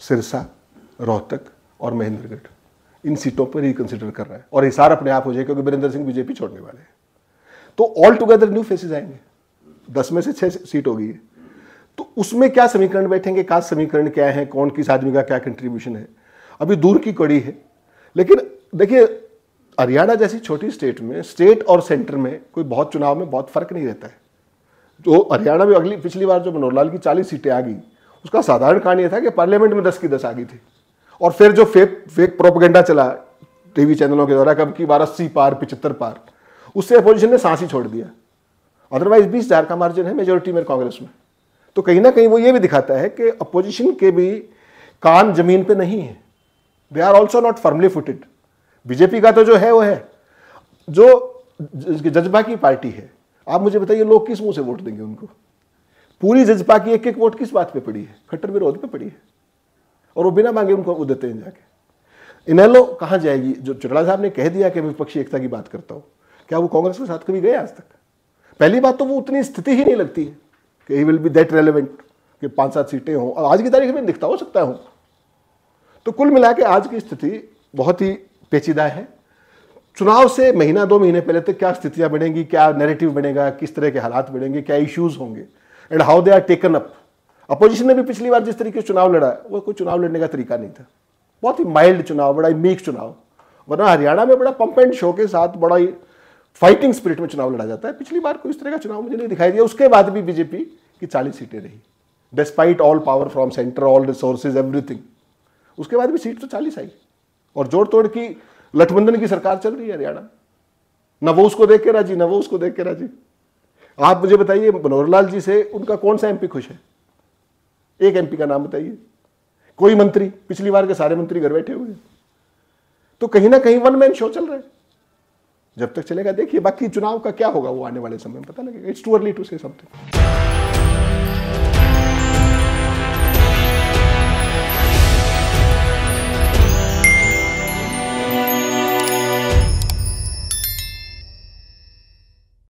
सिरसा रोहतक और महेंद्रगढ़ इन सीटों पर ही कंसिडर कर रहा है और हिसार अपने आप हो जाए क्योंकि वीरेंद्र सिंह बीजेपी छोड़ने वाले हैं तो ऑल टुगेदर न्यू फेसेस आएंगे दस में से छह सीट होगी है तो उसमें क्या समीकरण बैठेंगे क्या समीकरण क्या है कौन किस आदमी का क्या कंट्रीब्यूशन है अभी दूर की कड़ी है लेकिन देखिए हरियाणा जैसी छोटी स्टेट में स्टेट और सेंटर में कोई बहुत चुनाव में बहुत फर्क नहीं रहता है जो हरियाणा में अगली पिछली बार जो मनोहर लाल की चालीस सीटें आ गई उसका साधारण कारण यह था कि पार्लियामेंट में दस की दस आ गई थी और फिर जो फेक फेक प्रोपोगेंडा चला टीवी चैनलों के द्वारा कब की बार अस्सी पार पिचहत्तर पार उससे अपोजिशन ने सांस ही छोड़ दिया अदरवाइज बीस हजार का मार्जिन है मेजोरिटी में कांग्रेस में तो कहीं ना कहीं वो ये भी दिखाता है कि अपोजिशन के भी कान जमीन पे नहीं है they are also not firmly footed BJP का तो जो है वो है जो जजपा की पार्टी है आप मुझे बताइए लोग किस मुंह से वोट देंगे उनको पूरी जजपा की एक एक वोट किस बात पे पड़ी है खट्टर विरोध पे पड़ी है और वो बिना मांगे उनको वो देते हैं जाके इनहेलो कहाँ जाएगी जो चटला साहब ने कह दिया कि मैं विपक्षी एकता की बात करता हूँ क्या वो कांग्रेस के साथ कभी गए आज तक पहली बात तो वो उतनी स्थिति ही नहीं लगती है कि he will be that relevant कि पांच सात सीटें हों और आज की तारीख में दिखता हो सकता हूँ तो कुल मिला के आज की स्थिति बहुत ही पेचीदा है चुनाव से महीना दो महीने पहले तक क्या स्थितियां बनेंगी क्या नैरेटिव बनेगा किस तरह के हालात बनेंगे क्या इश्यूज होंगे and how they are taken up opposition ने भी पिछली बार जिस तरीके से चुनाव लड़ा है वो कोई चुनाव लड़ने का तरीका नहीं था बहुत ही माइल्ड चुनाव बड़ा ही मीक चुनाव वरना हरियाणा में बड़ा पंप एंड शो के साथ बड़ा ही फाइटिंग स्पिरिट में चुनाव लड़ा जाता है पिछली बार कोई इस तरह का चुनाव मुझे नहीं दिखाई दिया उसके बाद भी बीजेपी की चालीस सीटें रही despite all power from centre all resources everything उसके बाद भी सीट तो चालीस आई और जोड़ तोड़ की गठबंधन की सरकार चल रही है हरियाणा ना वो उसको देख के राजी ना वो उसको देख के राजी आप मुझे बताइए मनोहर लाल जी से उनका कौन सा एमपी खुश है एक एमपी का नाम बताइए कोई मंत्री पिछली बार के सारे मंत्री घर बैठे हुए हैं तो कहीं ना कहीं वन मैन शो चल रहा है जब तक चलेगा देखिए बाकी चुनाव का क्या होगा वो आने वाले समय में पता लगेगा it's too early to say something